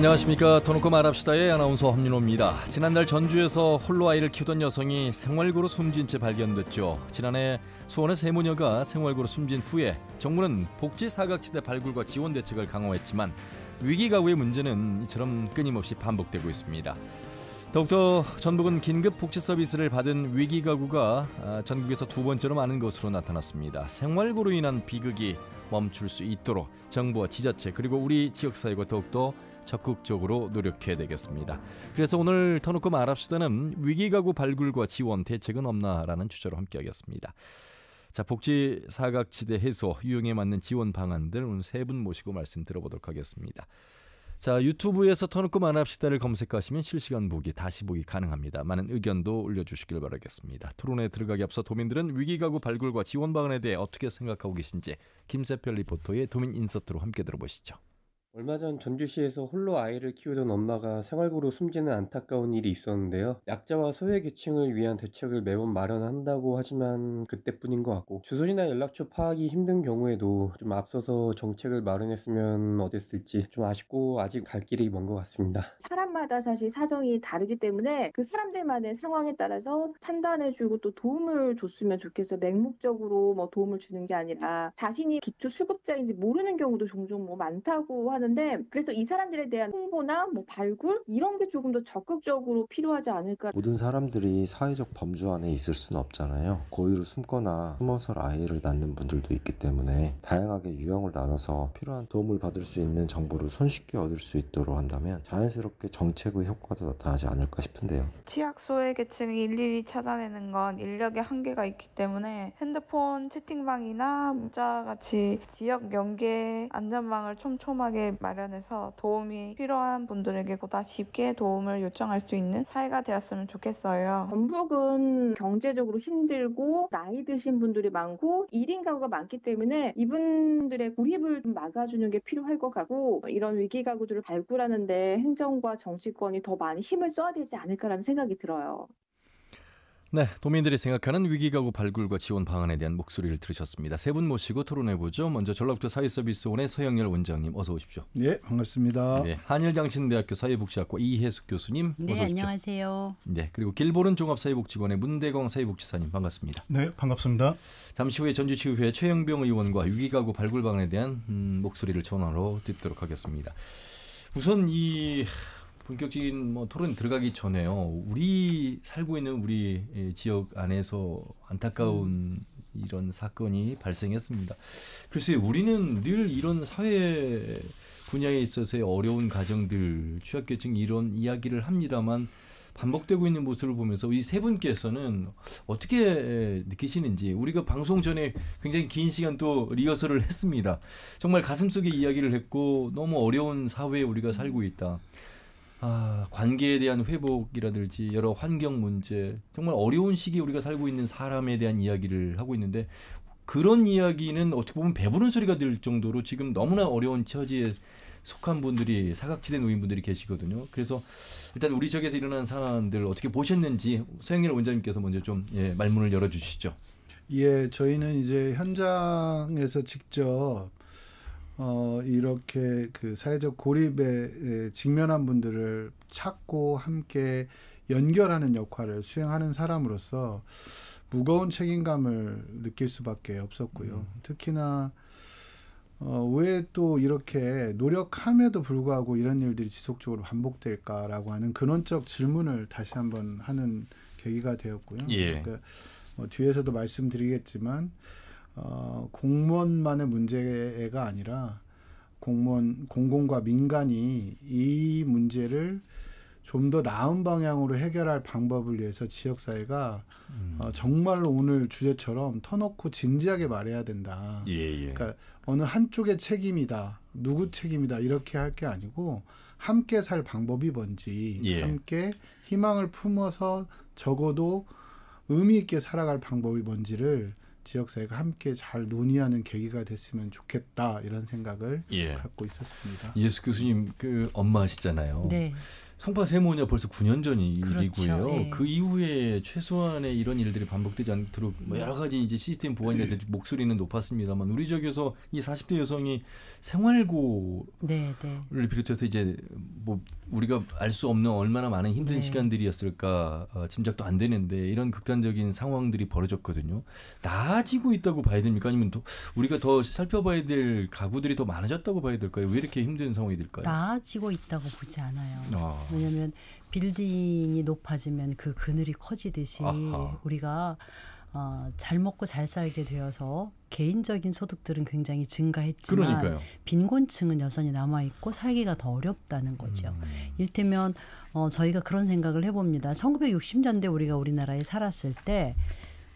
안녕하십니까 터놓고 말합시다의 아나운서 함윤호입니다 지난달 전주에서 홀로 아이를 키우던 여성이 생활고로 숨진 채 발견됐죠. 지난해 수원의 세 모녀가 생활고로 숨진 후에 정부는 복지 사각지대 발굴과 지원 대책을 강화했지만 위기 가구의 문제는 이처럼 끊임없이 반복되고 있습니다. 더욱더 전북은 긴급 복지 서비스를 받은 위기 가구가 아, 전국에서 두 번째로 많은 것으로 나타났습니다. 생활고로 인한 비극이 멈출 수 있도록 정부와 지자체 그리고 우리 지역사회가 더욱더 적극적으로 노력해야 되겠습니다. 그래서 오늘 터놓고 말합시다는 위기가구 발굴과 지원 대책은 없나라는 주제로 함께하겠습니다. 자, 복지 사각지대 해소 유형에 맞는 지원 방안들 오늘 세 분 모시고 말씀 들어보도록 하겠습니다. 자, 유튜브에서 터놓고 말합시다를 검색하시면 실시간 보기, 다시 보기 가능합니다. 많은 의견도 올려주시길 바라겠습니다. 토론에 들어가기 앞서 도민들은 위기가구 발굴과 지원 방안에 대해 어떻게 생각하고 계신지 김세별 리포터의 도민 인서트로 함께 들어보시죠. 얼마 전 전주시에서 홀로 아이를 키우던 엄마가 생활고로 숨지는 안타까운 일이 있었는데요. 약자와 소외계층을 위한 대책을 매번 마련한다고 하지만 그때뿐인 것 같고 주소지나 연락처 파악이 힘든 경우에도 좀 앞서서 정책을 마련했으면 어땠을지 좀 아쉽고 아직 갈 길이 먼 것 같습니다. 사람마다 사실 사정이 다르기 때문에 그 사람들만의 상황에 따라서 판단해주고 또 도움을 줬으면 좋겠어 맹목적으로 뭐 도움을 주는 게 아니라 자신이 기초 수급자인지 모르는 경우도 종종 뭐 많다고 하는 하는데 그래서 이 사람들에 대한 홍보나 뭐 발굴 이런 게 조금 더 적극적으로 필요하지 않을까. 모든 사람들이 사회적 범주 안에 있을 수는 없잖아요. 고의로 숨거나 숨어서 아이를 낳는 분들도 있기 때문에 다양하게 유형을 나눠서 필요한 도움을 받을 수 있는 정보를 손쉽게 얻을 수 있도록 한다면 자연스럽게 정책의 효과도 나타나지 않을까 싶은데요. 취약 소외 계층이 일일이 찾아내는 건 인력의 한계가 있기 때문에 핸드폰 채팅방이나 문자 같이 지역 연계 안전망을 촘촘하게 마련해서 도움이 필요한 분들에게 보다 쉽게 도움을 요청할 수 있는 사회가 되었으면 좋겠어요. 전북은 경제적으로 힘들고 나이 드신 분들이 많고 1인 가구가 많기 때문에 이분들의 고립을 막아주는 게 필요할 것 같고 이런 위기 가구들을 발굴하는데 행정과 정치권이 더 많이 힘을 써야 되지 않을까라는 생각이 들어요. 네, 도민들이 생각하는 위기가구 발굴과 지원 방안에 대한 목소리를 들으셨습니다. 세 분 모시고 토론해보죠. 먼저 전라북도 사회서비스원의 서영열 원장님 어서 오십시오. 예, 반갑습니다. 네, 한일장신대학교 사회복지학과 이혜숙 교수님 네, 어서 오십시오. 안녕하세요. 네, 그리고 길보른 종합사회복지관의 문대광 사회복지사님 반갑습니다. 네, 반갑습니다. 잠시 후에 전주시의회 최영병 의원과 위기가구 발굴 방안에 대한 음, 목소리를 전화로 듣도록 하겠습니다. 우선 이 본격적인 뭐 토론 들어가기 전에요. 우리 살고 있는 우리 예, 지역 안에서 안타까운 이런 사건이 발생했습니다. 글쎄 우리는 늘 이런 사회 분야에 있어서의 어려운 가정들, 취약계층 이런 이야기를 합니다만 반복되고 있는 모습을 보면서 이 세 분께서는 어떻게 예, 느끼시는지 우리가 방송 전에 굉장히 긴 시간 또 리허설을 했습니다. 정말 가슴속에 이야기를 했고 너무 어려운 사회에 우리가 살고 있다. 아, 관계에 대한 회복이라든지 여러 환경 문제 정말 어려운 시기 우리가 살고 있는 사람에 대한 이야기를 하고 있는데 그런 이야기는 어떻게 보면 배부른 소리가 될 정도로 지금 너무나 어려운 처지에 속한 분들이 사각지대 노인분들이 계시거든요. 그래서 일단 우리 지역에서 일어난 사안들 어떻게 보셨는지 서영일 원장님께서 먼저 좀 예, 말문을 열어주시죠. 예, 저희는 이제 현장에서 직접 어, 이렇게 그 사회적 고립에 직면한 분들을 찾고 함께 연결하는 역할을 수행하는 사람으로서 무거운 책임감을 느낄 수밖에 없었고요. 음. 특히나 어, 왜또 이렇게 노력함에도 불구하고 이런 일들이 지속적으로 반복될까라고 하는 근원적 질문을 다시 한번 하는 계기가 되었고요. 예. 그러니까 뭐 뒤에서도 말씀드리겠지만 어, 공무원만의 문제가 아니라 공무원 공공과 민간이 이 문제를 좀 더 나은 방향으로 해결할 방법을 위해서 지역 사회가 음. 어, 정말로 오늘 주제처럼 터놓고 진지하게 말해야 된다. 예, 예. 그러니까 어느 한쪽의 책임이다, 누구 책임이다 이렇게 할 게 아니고 함께 살 방법이 뭔지, 예. 함께 희망을 품어서 적어도 의미 있게 살아갈 방법이 뭔지를 지역사회가 함께 잘 논의하는 계기가 됐으면 좋겠다 이런 생각을 예. 갖고 있었습니다. 예수 교수님 그 엄마시잖아요. 네. 송파 세모냐 벌써 9년 전 그렇죠. 일이고요. 네. 그 이후에 최소한의 이런 일들이 반복되지 않도록 뭐 여러 가지 이제 시스템 보완이 되 음. 목소리는 높았습니다만 우리 지역에서 이 40대 여성이 생활고를 네, 네. 비롯해서 이제 뭐 우리가 알 수 없는 얼마나 많은 힘든 네. 시간들이었을까 어, 짐작도 안 되는데 이런 극단적인 상황들이 벌어졌거든요. 나아지고 있다고 봐야 됩니까? 아니면 더 우리가 더 살펴봐야 될 가구들이 더 많아졌다고 봐야 될까요? 왜 이렇게 힘든 상황이 될까요? 나아지고 있다고 보지 않아요. 아. 왜냐하면 빌딩이 높아지면 그 그늘이 커지듯이 아하. 우리가 어, 잘 먹고 잘 살게 되어서 개인적인 소득들은 굉장히 증가했지만 그러니까요. 빈곤층은 여전히 남아 있고 살기가 더 어렵다는 거죠. 음. 일테면 어, 저희가 그런 생각을 해봅니다. 1960년대 우리가 우리나라에 살았을 때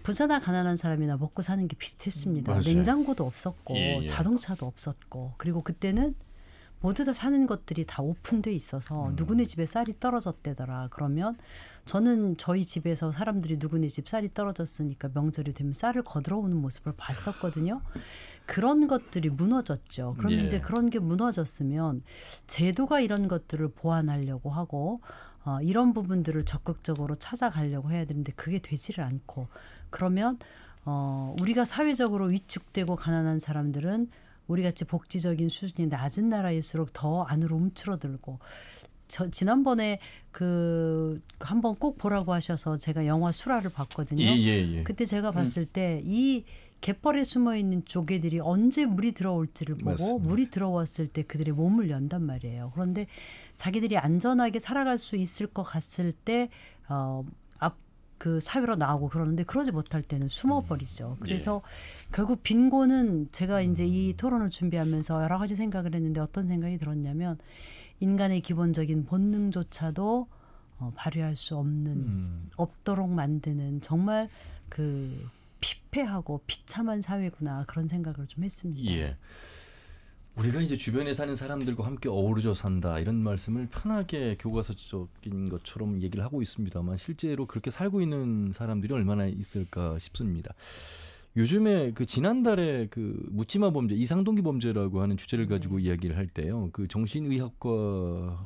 부자나 가난한 사람이나 먹고 사는 게 비슷했습니다. 음. 맞아요. 냉장고도 없었고 예, 예. 자동차도 없었고 그리고 그때는 모두 다 사는 것들이 다 오픈돼 있어서 음. 누구네 집에 쌀이 떨어졌대더라. 그러면 저는 저희 집에서 사람들이 누구네 집 쌀이 떨어졌으니까 명절이 되면 쌀을 거들어 오는 모습을 봤었거든요. 그런 것들이 무너졌죠. 그럼 예. 이제 그런 게 무너졌으면 제도가 이런 것들을 보완하려고 하고 어, 이런 부분들을 적극적으로 찾아가려고 해야 되는데 그게 되지를 않고 그러면 어, 우리가 사회적으로 위축되고 가난한 사람들은 우리같이 복지적인 수준이 낮은 나라일수록 더 안으로 움츠러들고 저 지난번에 그 한 번 꼭 보라고 하셔서 제가 영화 수라를 봤거든요. 예, 예, 예. 그때 제가 음. 봤을 때 이 갯벌에 숨어 있는 조개들이 언제 물이 들어올지를 보고 맞습니다. 물이 들어왔을 때 그들의 몸을 연단 말이에요. 그런데 자기들이 안전하게 살아갈 수 있을 것 같을 때 어, 그 사회로 나오고 그러는데 그러지 못할 때는 숨어버리죠. 음. 그래서 예. 결국 빈곤은 제가 이제 음. 이 토론을 준비하면서 여러 가지 생각을 했는데 어떤 생각이 들었냐면 인간의 기본적인 본능조차도 어, 발휘할 수 없는 음. 없도록 만드는 정말 그 피폐하고 비참한 사회구나 그런 생각을 좀 했습니다. 예. 우리가 이제 주변에 사는 사람들과 함께 어우러져 산다 이런 말씀을 편하게 교과서적인 것처럼 얘기를 하고 있습니다만 실제로 그렇게 살고 있는 사람들이 얼마나 있을까 싶습니다. 요즘에 그 지난달에 그 묻지마 범죄 이상동기 범죄라고 하는 주제를 가지고 음. 이야기를 할 때요 그 정신의학과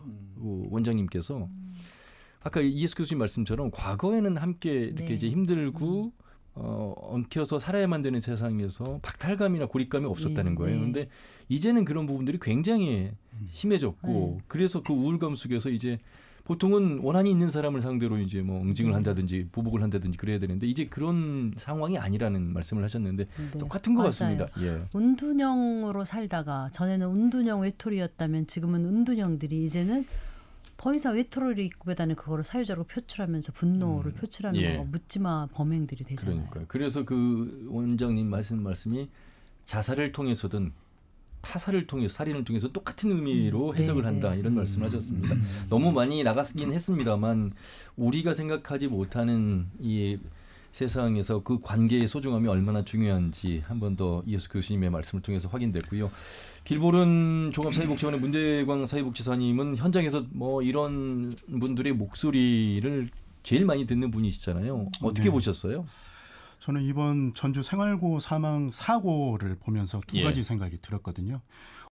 음. 원장님께서 음. 아까 이예수 교수님 말씀처럼 과거에는 함께 이렇게 네. 이제 힘들고 음. 어, 엉켜서 살아야만 되는 세상에서 박탈감이나 고립감이 없었다는 예, 거예요. 네. 그런데 이제는 그런 부분들이 굉장히 음. 심해졌고 네. 그래서 그 우울감 속에서 이제 보통은 원한이 있는 사람을 상대로 이제 뭐 응징을 음. 한다든지 보복을 한다든지 그래야 되는데 이제 그런 상황이 아니라는 말씀을 하셨는데 네. 똑같은 것 맞아요. 같습니다. 예. 운둔형으로 살다가 전에는 운둔형 외톨이였다면 지금은 운둔형들이 이제는 더 이상 외투이 입고 배다는 그거를 사유자로 표출하면서 분노를 음, 표출하는 예. 묻지마 범행들이 되잖아요. 그러니까 그래서 그 원장님 말씀 말씀이 자살을 통해서든 타살을 통해서 살인을 통해서 똑같은 의미로 음. 해석을 네, 한다 네. 이런 말씀을 음. 하셨습니다. 음. 너무 많이 나갔긴 했습니다만 우리가 생각하지 못하는 이 세상에서 그 관계의 소중함이 얼마나 중요한지 한 번더예수 교수님의 말씀을 통해서 확인됐고요. 길보른 종합사회복지원의 문재광 사회복지사님은 현장에서 뭐 이런 분들의 목소리를 제일 많이 듣는 분이시잖아요. 어떻게 네. 보셨어요? 저는 이번 전주 생활고 사망 사고를 보면서 두 예. 가지 생각이 들었거든요.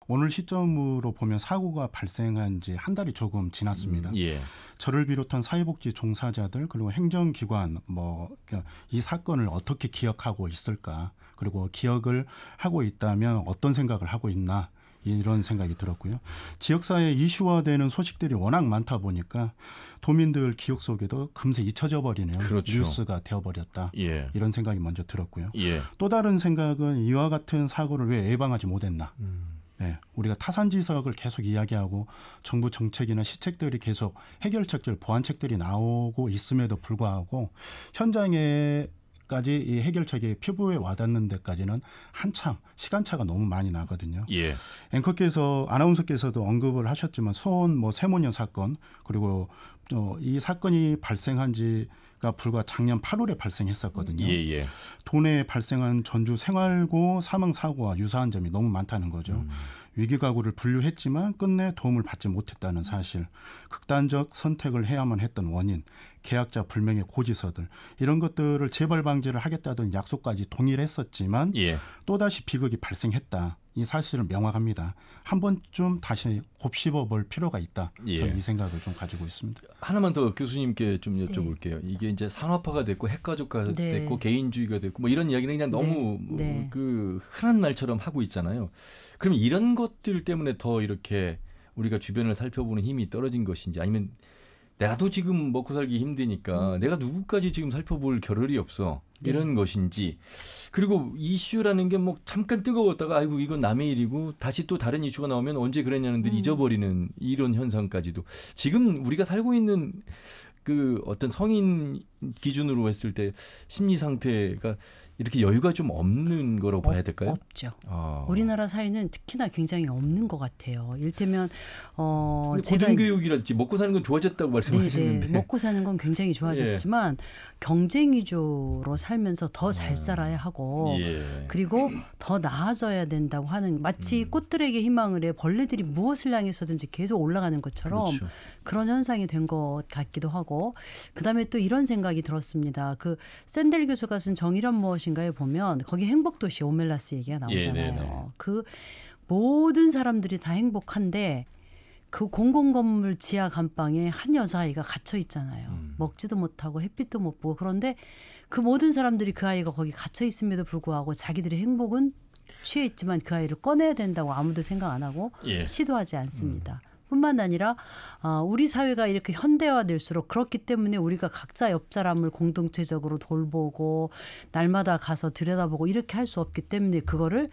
오늘 시점으로 보면 사고가 발생한 지 한 달이 조금 지났습니다. 음, 예. 저를 비롯한 사회복지 종사자들 그리고 행정기관 뭐이 그러니까 사건을 어떻게 기억하고 있을까 그리고 기억을 하고 있다면 어떤 생각을 하고 있나 이런 생각이 들었고요. 지역사회 이슈화되는 소식들이 워낙 많다 보니까 도민들 기억 속에도 금세 잊혀져 버리네요. 그렇죠. 뉴스가 되어버렸다. 예. 이런 생각이 먼저 들었고요. 예. 또 다른 생각은 이와 같은 사고를 왜 예방하지 못했나. 음. 네, 우리가 타산지석을 계속 이야기하고 정부 정책이나 시책들이 계속 해결책들, 보완책들이 나오고 있음에도 불구하고 현장에 까지 이 해결책이 피부에 와닿는 데까지는 한참 시간차가 너무 많이 나거든요. 예. 앵커께서 아나운서께서도 언급을 하셨지만 수원 뭐 세모녀 사건 그리고 또 이 사건이 발생한 지 그러니까 불과 작년 8월에 발생했었거든요. 예, 예. 도내에 발생한 전주 생활고 사망 사고와 유사한 점이 너무 많다는 거죠. 음. 위기 가구를 분류했지만 끝내 도움을 받지 못했다는 사실, 극단적 선택을 해야만 했던 원인, 계약자 불명의 고지서들 이런 것들을 재발 방지를 하겠다던 약속까지 동일했었지만 예. 또다시 비극이 발생했다. 이사실을 명확합니다. 한 번쯤 다시 곱씹어 볼 필요가 있다. 예. 저는 이 생각을 좀 가지고 있습니다. 하나만 더 교수님께 좀 네. 여쭤볼게요. 네. 이게 이제 산업화가 됐고 핵가족화 네. 됐고 개인주의가 됐고 뭐 이런 이야기는 그냥 너무 네. 뭐 네. 그 흔한 말처럼 하고 있잖아요. 그럼 이런 것들 때문에 더 이렇게 우리가 주변을 살펴보는 힘이 떨어진 것인지 아니면 나도 지금 먹고 살기 힘드니까 음. 내가 누구까지 지금 살펴볼 겨를이 없어 네. 이런 것인지 그리고 이슈라는 게 뭐 잠깐 뜨거웠다가 아이고 이건 남의 일이고 다시 또 다른 이슈가 나오면 언제 그랬냐는 듯 음. 잊어버리는 이런 현상까지도 지금 우리가 살고 있는 그 어떤 성인 기준으로 했을 때 심리 상태가 이렇게 여유가 좀 없는 거라고 봐야 될까요? 없죠. 아. 우리나라 사회는 특히나 굉장히 없는 것 같아요. 일테면 어 고등교육이랄지 먹고 사는 건 좋아졌다고 말씀하셨는데 네, 네. 먹고 사는 건 굉장히 예. 좋아졌지만 예. 경쟁 위주로 살면서 더잘 음. 살아야 하고 예. 그리고 더 나아져야 된다고 하는 마치 음. 꽃들에게 희망을 해 벌레들이 무엇을 향해서든지 계속 올라가는 것처럼 그렇죠. 그런 현상이 된 것 같기도 하고 그다음에 또 이런 생각이 들었습니다. 그 샌델 교수가 쓴 정의란 무엇인가에 보면 거기 행복도시 오멜라스 얘기가 나오잖아요. 예, 네, 네. 그 모든 사람들이 다 행복한데 그 공공 건물 지하 감방에 한 여자아이가 갇혀 있잖아요. 음. 먹지도 못하고 햇빛도 못 보고 그런데 그 모든 사람들이 그 아이가 거기 갇혀 있음에도 불구하고 자기들의 행복은 취해 있지만 그 아이를 꺼내야 된다고 아무도 생각 안 하고 예. 시도하지 않습니다. 음. 뿐만 아니라 아, 우리 사회가 이렇게 현대화될수록 그렇기 때문에 우리가 각자 옆 사람을 공동체적으로 돌보고 날마다 가서 들여다보고 이렇게 할 수 없기 때문에 그거를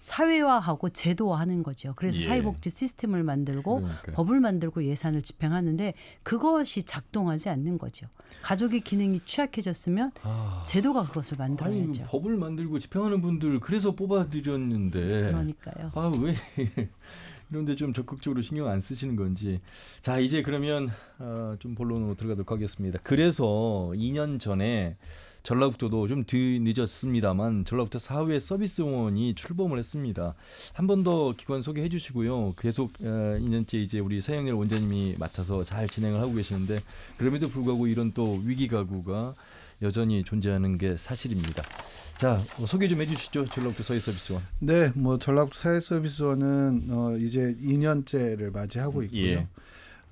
사회화하고 제도화하는 거죠. 그래서 예. 사회복지 시스템을 만들고 그러니까 법을 만들고 예산을 집행하는데 그것이 작동하지 않는 거죠. 가족의 기능이 취약해졌으면 아. 제도가 그것을 만들어야죠. 아니, 법을 만들고 집행하는 분들 그래서 뽑아드렸는데 그러니까요. 아왜 이런데 좀 적극적으로 신경 안 쓰시는 건지 자 이제 그러면 어, 좀 본론으로 들어가도록 하겠습니다. 그래서 2년 전에 전라북도도 좀 뒤늦었습니다만 전라북도 사회 서비스원이 출범을 했습니다. 한 번 더 기관 소개해 주시고요. 계속 어, 2년째 이제 우리 서영렬 원장님이 맡아서 잘 진행을 하고 계시는데 그럼에도 불구하고 이런 또 위기 가구가 여전히 존재하는 게 사실입니다. 자 뭐 소개 좀 해주시죠 전라북도 사회서비스원. 네, 뭐 전라북도 사회서비스원은 어, 이제 2년째를 맞이하고 있고요. 예.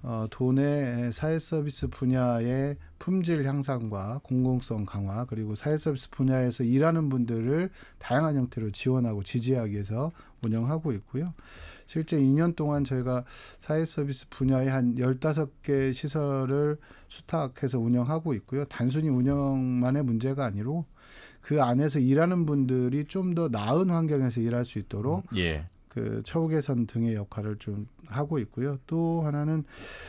어, 도내 사회서비스 분야의 품질 향상과 공공성 강화 그리고 사회서비스 분야에서 일하는 분들을 다양한 형태로 지원하고 지지하기 위해서 운영하고 있고요. 실제 2년 동안 저희가 사회서비스 분야에 한 15개 시설을 수탁해서 운영하고 있고요. 단순히 운영만의 문제가 아니고그 안에서 일하는 분들이 좀 더 나은 환경에서 일할 수 있도록 음, 예. 그 처우 개선 등의 역할을 좀 하고 있고요. 또 하나는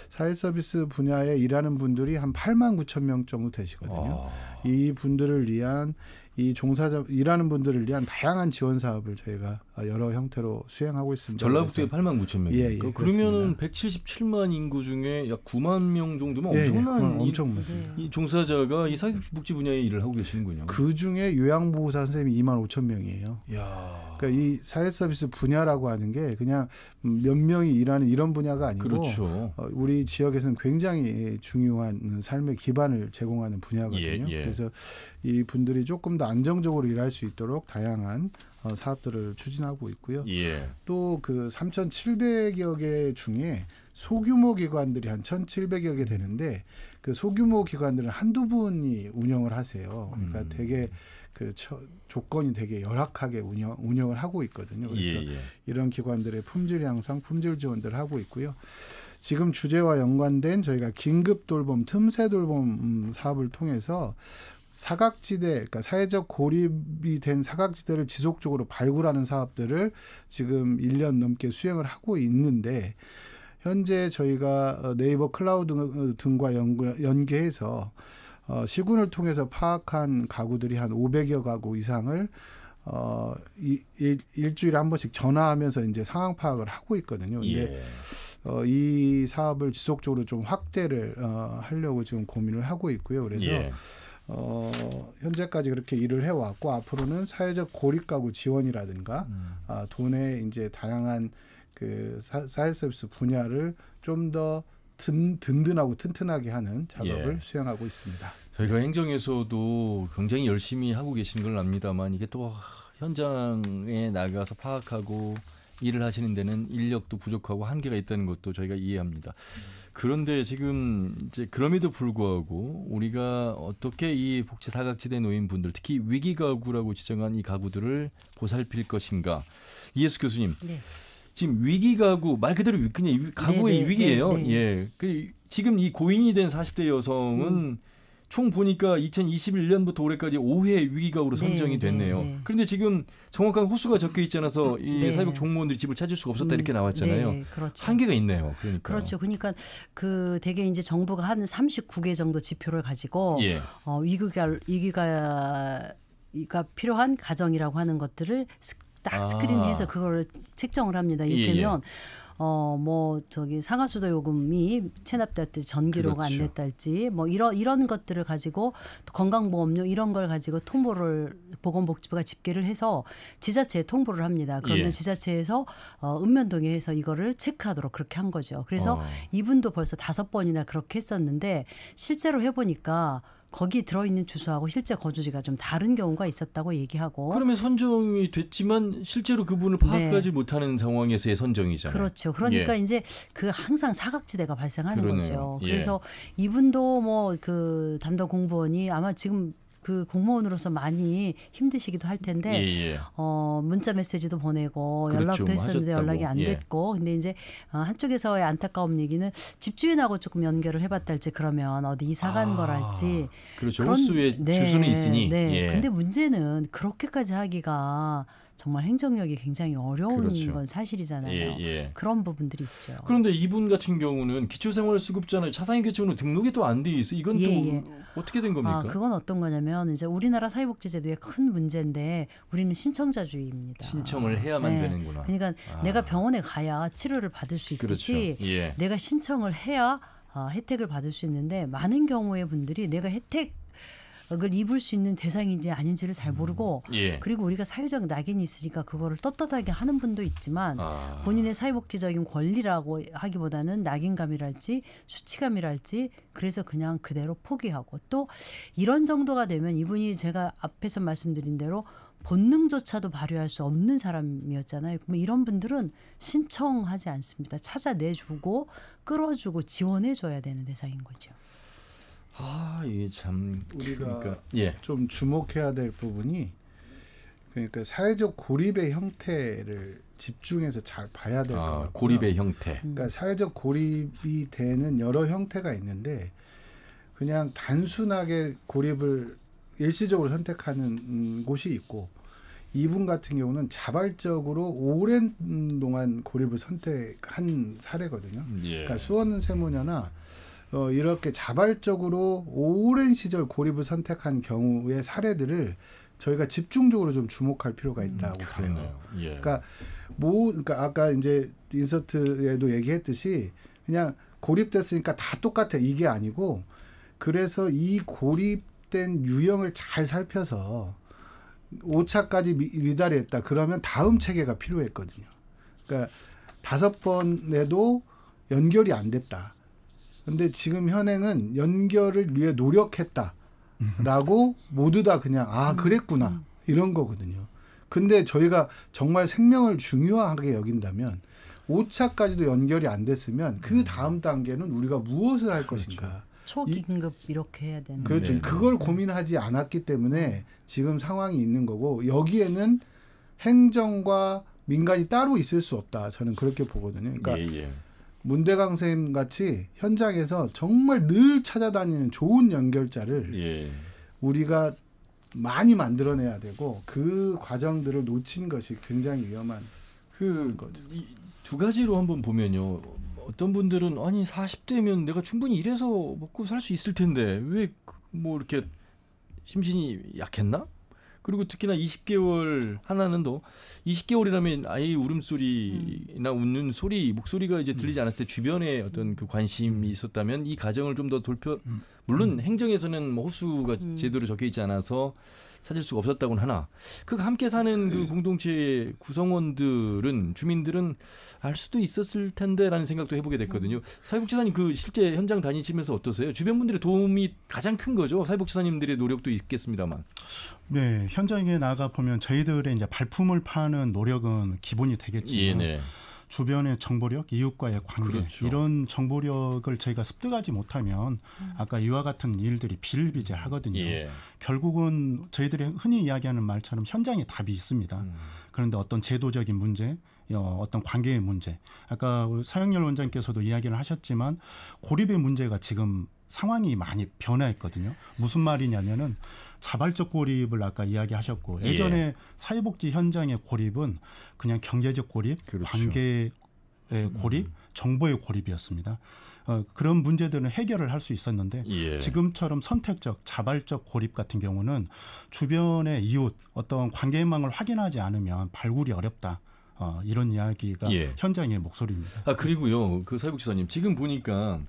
사회 서비스 분야에 일하는 분들이 한 8만 9천 명 정도 되시거든요. 아. 이 분들을 위한 이 종사자 일하는 분들을 위한 다양한 지원 사업을 저희가 아, 여러 형태로 수행하고 있습니다. 전라북도에 8만 9천 명. 예, 예, 그러면은 그렇습니다. 177만 인구 중에 약 9만 명 정도면 예, 예 엄청난 예, 엄청 이, 이, 종사자가 이 사회복지 분야의 일을 하고 계시는군요. 그 중에 요양보호사 선생님이 2만 5천 명이에요. 야. 그러니까 이 사회서비스 분야라고 하는 게 그냥 몇 명이 일하는 이런 분야가 아니고 그렇죠. 어, 우리 지역에서는 굉장히 중요한 삶의 기반을 제공하는 분야거든요. 예, 예. 그래서 이 분들이 조금 더 안정적으로 일할 수 있도록 다양한 사업들을 추진하고 있고요. 예. 또그 3,700여 개 중에 소규모 기관들이 한 1,700여 개 되는데 그 소규모 기관들은 한두 분이 운영을 하세요. 그러니까 음. 되게 그 처, 조건이 되게 열악하게 운영, 운영을 하고 있거든요. 그래서 예, 예. 이런 기관들의 품질 향상, 품질 지원들을 하고 있고요. 지금 주제와 연관된 저희가 긴급 돌봄, 틈새 돌봄 음, 사업을 통해서 사각지대, 그러니까 사회적 고립이 된 사각지대를 지속적으로 발굴하는 사업들을 지금 1년 넘게 수행을 하고 있는데 현재 저희가 어, 네이버 클라우드 어, 등과 연계해서 어, 시군을 통해서 파악한 가구들이 한 500여 가구 이상을 어, 일, 일주일에 한 번씩 전화하면서 이제 상황 파악을 하고 있거든요. 근데 예. 어, 이 사업을 지속적으로 좀 확대를 어, 하려고 지금 고민을 하고 있고요. 그래서 예. 어, 현재까지 그렇게 일을 해왔고 앞으로는 사회적 고립가구 지원이라든가 음. 아, 돈의 이제 다양한 그 사, 사회 서비스 분야를 좀 더 든, 든든하고 튼튼하게 하는 작업을 예. 수행하고 있습니다. 저희가 행정에서도 굉장히 열심히 하고 계신 걸 압니다만 이게 또 현장에 나가서 파악하고 일을 하시는 데는 인력도 부족하고 한계가 있다는 것도 저희가 이해합니다. 그런데 지금 이제 그럼에도 불구하고 우리가 어떻게 이 복지 사각지대 노인분들 특히 위기 가구라고 지정한 이 가구들을 보살필 것인가? 이예수 교수님. 네. 지금 위기 가구 말 그대로 그냥 가구의 네네, 네, 위기예요. 네네. 네. 예. 그 지금 이 고인이 된 40대 여성은 음. 총 보니까 2021년부터 올해까지 5회 위기가으로 네, 선정이 네, 됐네요. 네네. 그런데 지금 정확한 호수가 적혀 있잖아서 이 네. 사회적 종무원들이 집을 찾을 수가 없었다 이렇게 음, 나왔잖아요. 네. 그렇죠. 한계가 있네요. 그러니까. 그렇죠. 그러니까 그 대개 이제 정부가 한 39개 정도 지표를 가지고 예. 어, 위기가 위기가 가 필요한 가정이라고 하는 것들을 딱 아. 스크린해서 아. 그걸 책정을 합니다. 이를테면 예, 예. 어뭐 저기 상하수도 요금이 체납됐지 전기료가 그렇죠. 안됐달지뭐 이런 이런 것들을 가지고 건강보험료 이런 걸 가지고 통보를 보건복지부가 집계를 해서 지자체에 통보를 합니다. 그러면 예. 지자체에서 어, 읍면동에서 해 이거를 체크하도록 그렇게 한 거죠. 그래서 어. 이분도 벌써 다섯 번이나 그렇게 했었는데 실제로 해보니까 거기 들어있는 주소하고 실제 거주지가 좀 다른 경우가 있었다고 얘기하고 그러면 선정이 됐지만 실제로 그분을 네. 파악하지 네. 못하는 상황에서의 선정이잖아요. 그렇죠. 그러니까 예. 이제 그 항상 사각지대가 발생하는 그러네요. 거죠. 예. 그래서 예. 이분도 뭐 그 담당 공무원이 아마 지금 그 공무원으로서 많이 힘드시기도 할 텐데 예, 예. 어, 문자 메시지도 보내고 그렇죠. 연락도 뭐 했었는데 하셨다고. 연락이 안 예. 됐고 근데 이제 어, 한쪽에서의 안타까운 얘기는 집주인하고 조금 연결을 해봤달지 그러면 어디 이사 간 아, 거랄지 그렇죠. 그런 수의 네, 주수는 있으니 네. 예. 근데 문제는 그렇게까지 하기가 정말 행정력이 굉장히 어려운 그렇죠. 건 사실이잖아요. 예, 예. 그런 부분들이 있죠. 그런데 이분 같은 경우는 기초생활수급자는 차상위계층으로 등록이 또안돼 있어. 이건 예, 또 예. 어떻게 된 겁니까? 아, 그건 어떤 거냐면 이제 우리나라 사회복지제도의 큰 문제인데 우리는 신청자주의입니다. 신청을 해야만 네. 되는구나. 그러니까 아. 내가 병원에 가야 치료를 받을 수 있듯이 그렇죠. 예. 내가 신청을 해야 아, 혜택을 받을 수 있는데 많은 경우의 분들이 내가 혜택 그걸 입을 수 있는 대상인지 아닌지를 잘 음. 모르고 예. 그리고 우리가 사회적 낙인이 있으니까 그거를 떳떳하게 하는 분도 있지만 아. 본인의 사회복지적인 권리라고 하기보다는 낙인감이랄지 수치감이랄지 그래서 그냥 그대로 포기하고 또 이런 정도가 되면 이분이 제가 앞에서 말씀드린 대로 본능조차도 발휘할 수 없는 사람이었잖아요. 그럼 이런 분들은 신청하지 않습니다. 찾아내주고 끌어주고 지원해줘야 되는 대상인 거죠. 아, 이게 참 우리가 그러니까, 예. 좀 주목해야 될 부분이 그러니까 사회적 고립의 형태를 집중해서 잘 봐야 될것 아, 같아요. 고립의 형태. 그러니까 음. 사회적 고립이 되는 여러 형태가 있는데 그냥 단순하게 고립을 일시적으로 선택하는 음, 곳이 있고 이분 같은 경우는 자발적으로 오랜 동안 고립을 선택한 사례거든요. 음, 예. 그러니까 수원 세모녀나 어, 이렇게 자발적으로 오랜 시절 고립을 선택한 경우의 사례들을 저희가 집중적으로 좀 주목할 필요가 음, 있다고 음, 봐요. 예. 그러니까 뭐 그러니까 아까 이제 인서트에도 얘기했듯이 그냥 고립됐으니까 다 똑같아 이게 아니고 그래서 이 고립된 유형을 잘 살펴서 오차까지 미, 미달했다 그러면 다음 체계가 필요했거든요. 그러니까 다섯 번에도 연결이 안 됐다. 근데 지금 현행은 연결을 위해 노력했다라고 음. 모두 다 그냥 아 음. 그랬구나 음. 이런 거거든요. 근데 저희가 정말 생명을 중요하게 여긴다면 5차까지도 연결이 안 됐으면 그 다음 단계는 우리가 무엇을 할 그렇죠. 것인가. 초긴급 이, 렇게 해야 되는 그렇죠. 네. 그걸 고민하지 않았기 때문에 지금 상황이 있는 거고 여기에는 행정과 민간이 따로 있을 수 없다. 저는 그렇게 보거든요. 그러니까 예, 예. 문대강 쌤 같이 현장에서 정말 늘 찾아다니는 좋은 연결자를 예. 우리가 많이 만들어내야 되고 그 과정들을 놓친 것이 굉장히 위험한 그 거죠. 두 가지로 한번 보면요. 어떤 분들은 아니 40대면 내가 충분히 일해서 먹고 살 수 있을 텐데 왜뭐 그 이렇게 심신이 약했나? 그리고 특히나 20개월 하나는 또 20개월이라면 아이 울음소리나 음. 웃는 소리 목소리가 이제 들리지 음. 않았을 때 주변에 어떤 그 관심이 음. 있었다면 이 가정을 좀 더 돌펴 음. 물론 행정에서는 뭐 호수가 제대로 적혀 있지 않아서 찾을 수가 없었다고는 하나 그 함께 사는 그 네. 공동체 구성원들은 주민들은 알 수도 있었을 텐데라는 생각도 해보게 됐거든요. 음. 사회복지사님 그 실제 현장 다니시면서 어떠세요? 주변 분들의 도움이 가장 큰 거죠. 사회복지사님들의 노력도 있겠습니다만. 네 현장에 나가 보면 저희들의 이제 발품을 파는 노력은 기본이 되겠지만. 예, 네. 주변의 정보력, 이웃과의 관계 그렇죠. 이런 정보력을 저희가 습득하지 못하면 아까 이와 같은 일들이 비일비재하거든요. 예. 결국은 저희들이 흔히 이야기하는 말처럼 현장에 답이 있습니다. 음. 그런데 어떤 제도적인 문제, 어, 어떤 관계의 문제, 아까 사영열 원장께서도 이야기를 하셨지만 고립의 문제가 지금 상황이 많이 변화했거든요. 무슨 말이냐면은 자발적 고립을 아까 이야기하셨고 예. 예전에 예. 사회복지 현장의 고립은 그냥 경제적 고립, 그렇죠. 관계의 고립, 음. 정보의 고립이었습니다. 어, 그런 문제들은 해결을 할 수 있었는데 예. 지금처럼 선택적 자발적 고립 같은 경우는 주변의 이웃 어떤 관계망을 확인하지 않으면 발굴이 어렵다. 어, 이런 이야기가 예. 현장의 목소리입니다. 아 그리고요 그 사회복지사님 지금 보니까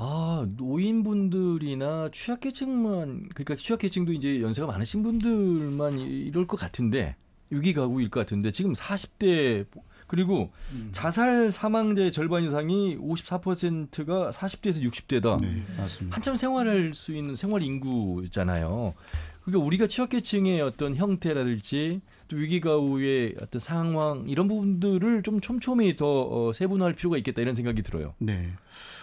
아, 노인분들이나 취약계층만, 그러니까 취약계층도 이제 연세가 많으신 분들만 이럴 것 같은데, 위기가구일 것 같은데, 지금 40대, 그리고 음. 자살 사망자의 절반 이상이 54%가 40대에서 60대다. 네, 한참 생활할 수 있는 생활 인구잖아요. 그러니까 우리가 취약계층의 어떤 형태라든지 또 위기가우의 어떤 상황 이런 부분들을 좀 촘촘히 더 어, 세분화할 필요가 있겠다 이런 생각이 들어요. 네.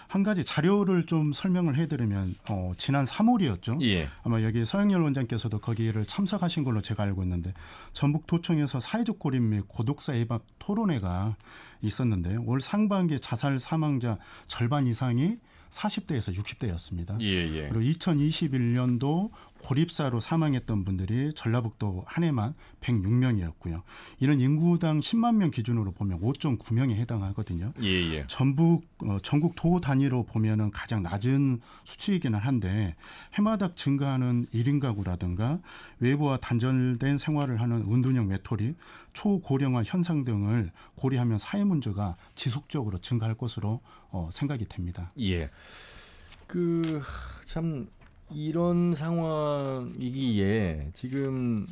한 가지 자료를 좀 설명을 해드리면 어, 지난 3월이었죠. 예. 아마 여기 서영열 원장께서도 거기를 참석하신 걸로 제가 알고 있는데 전북도청에서 사회적 고립 및 고독사 예방 토론회가 있었는데 올 상반기 자살 사망자 절반 이상이 40대에서 60대였습니다. 예, 예. 그리고 2021년도 고립사로 사망했던 분들이 전라북도 한 해만 106명이었고요. 이는 인구당 10만 명 기준으로 보면 5.9명에 해당하거든요. 예, 예. 전북 어, 전국 도 단위로 보면은 가장 낮은 수치이기는 한데 해마다 증가하는 1인 가구라든가 외부와 단절된 생활을 하는 은둔형 외톨이, 초고령화 현상 등을 고려하면 사회 문제가 지속적으로 증가할 것으로 어, 생각이 됩니다. 예. 그참 이런 상황이기에 지금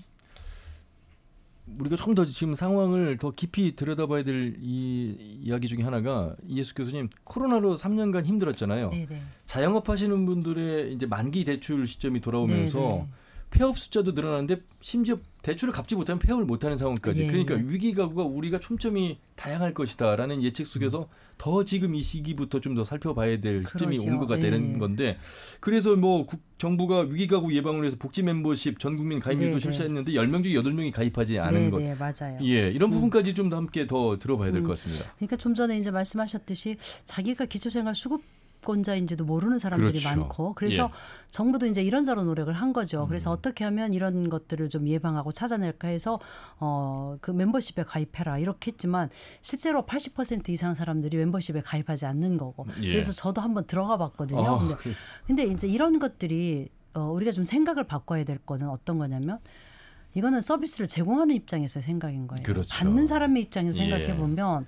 우리가 조금 더 지금 상황을 더 깊이 들여다봐야 될 이 이야기 중에 하나가 이예수 교수님 코로나로 3년간 힘들었잖아요. 네네. 네. 자영업 하시는 분들의 이제 만기 대출 시점이 돌아오면서 네네. 네. 폐업 숫자도 늘어나는데 심지어 대출을 갚지 못하면 폐업을 못하는 상황까지. 예. 그러니까 예. 위기 가구가 우리가 초점이 다양할 것이다라는 예측 속에서 음. 더 지금 이 시기부터 좀 더 살펴봐야 될 그러죠. 시점이 온것같되는 예. 건데 그래서 뭐 국, 정부가 위기 가구 예방을 위해서 복지 멤버십 전 국민 가입률도 네, 네. 실시했는데 10명 중 8명이 가입하지 않은 네, 것. 맞아요. 예, 이런 음. 부분까지 음. 좀 함께 더 들어봐야 될것 음. 같습니다. 그러니까 좀 전에 이제 말씀하셨듯이 자기가 기초생활 수급 유권자인지도 모르는 사람들이 그렇죠. 많고 그래서 예. 정부도 이제 이런저런 노력을 한 거죠. 음. 그래서 음. 어떻게 하면 이런 것들을 좀 예방하고 찾아낼까 해서 어, 그 멤버십에 가입해라 이렇게 했지만 실제로 80% 이상 사람들이 멤버십에 가입하지 않는 거고 예. 그래서 저도 한번 들어가 봤거든요. 어, 근데, 그래 근데 이제 이런 것들이 어, 우리가 좀 생각을 바꿔야 될 거는 어떤 거냐면 이거는 서비스를 제공하는 입장에서 생각인 거예요. 그렇죠. 받는 사람의 입장에서 예. 생각해 보면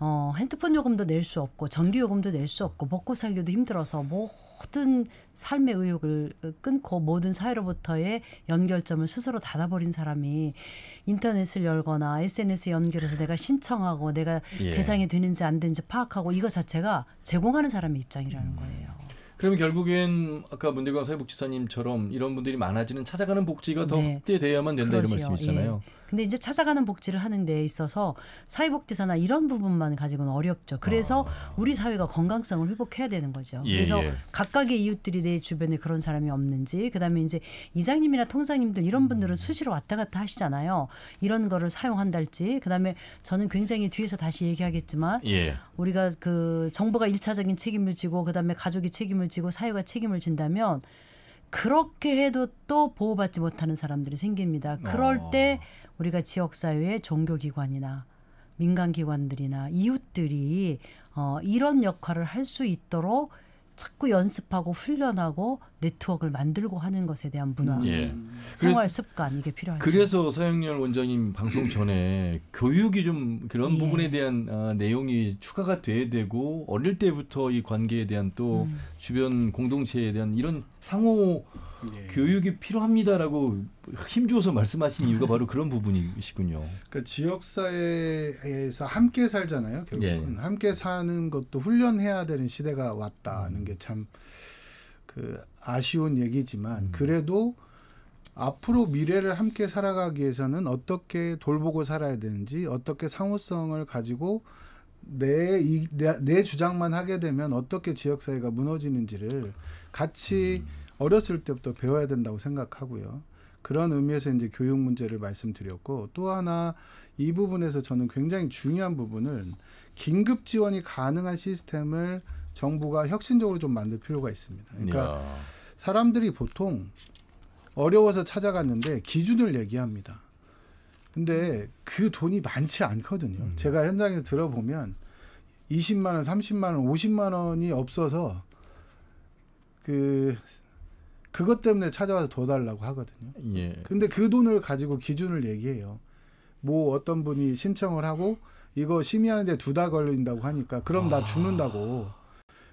어, 핸드폰 요금도 낼 수 없고 전기 요금도 낼 수 없고 먹고 살기도 힘들어서 모든 삶의 의욕을 끊고 모든 사회로부터의 연결점을 스스로 닫아버린 사람이 인터넷을 열거나 SNS 연결해서 내가 신청하고 내가 예. 대상이 되는지 안 되는지 파악하고 이거 자체가 제공하는 사람의 입장이라는 음. 거예요. 그러 결국엔 아까 문대광 사회복지사님처럼 이런 분들이 많아지는 찾아가는 복지가 더 네. 확대돼야만 된다 그러지요. 이런 말씀이잖아요. 예. 근데 이제 찾아가는 복지를 하는 데 있어서 사회복지사나 이런 부분만 가지고는 어렵죠. 그래서 아. 우리 사회가 건강성을 회복해야 되는 거죠. 예, 그래서 예. 각각의 이웃들이 내 주변에 그런 사람이 없는지 그다음에 이제 이장님이나 통장님들 이런 음. 분들은 수시로 왔다 갔다 하시잖아요. 이런 거를 사용한달지 그다음에 저는 굉장히 뒤에서 다시 얘기하겠지만 예. 우리가 그 정부가 일차적인 책임을 지고 그다음에 가족이 책임을 지고 사회가 책임을 진다면 그렇게 해도 또 보호받지 못하는 사람들이 생깁니다. 그럴 어. 때 우리가 지역사회의 종교기관이나 민간기관들이나 이웃들이 어, 이런 역할을 할 수 있도록 자꾸 연습하고 훈련하고 네트워크를 만들고 하는 것에 대한 문화, 음. 예. 생활 습관 이게 필요하죠. 그래서 서영렬 원장님 방송 음. 전에 교육이 좀 그런 예. 부분에 대한 어, 내용이 추가가 돼야 되고 어릴 때부터 이 관계에 대한 또 음. 주변 공동체에 대한 이런 상호 예. 교육이 필요합니다라고 힘주어서 말씀하신 이유가 바로 그런 부분이시군요. 그러니까 지역 사회에서 함께 살잖아요. 결국은 예. 함께 사는 것도 훈련해야 되는 시대가 왔다는 음. 게참 그 아쉬운 얘기지만 음. 그래도 앞으로 미래를 함께 살아가기 위해서는 어떻게 돌보고 살아야 되는지 어떻게 상호성을 가지고 내, 이, 내, 내 주장만 하게 되면 어떻게 지역사회가 무너지는지를 같이 음. 어렸을 때부터 배워야 된다고 생각하고요. 그런 의미에서 이제 교육 문제를 말씀드렸고 또 하나 이 부분에서 저는 굉장히 중요한 부분은 긴급 지원이 가능한 시스템을 정부가 혁신적으로 좀 만들 필요가 있습니다. 그러니까 야. 사람들이 보통 어려워서 찾아갔는데 기준을 얘기합니다. 근데 그 돈이 많지 않거든요. 음. 제가 현장에서 들어보면 20만 원, 30만 원, 50만 원이 없어서 그 그것 때문에 찾아와서 더달라고 하거든요. 예. 근데 그 돈을 가지고 기준을 얘기해요. 뭐 어떤 분이 신청을 하고 이거 심의하는데 두 달 걸린다고 하니까 그럼 나 죽는다고. 아.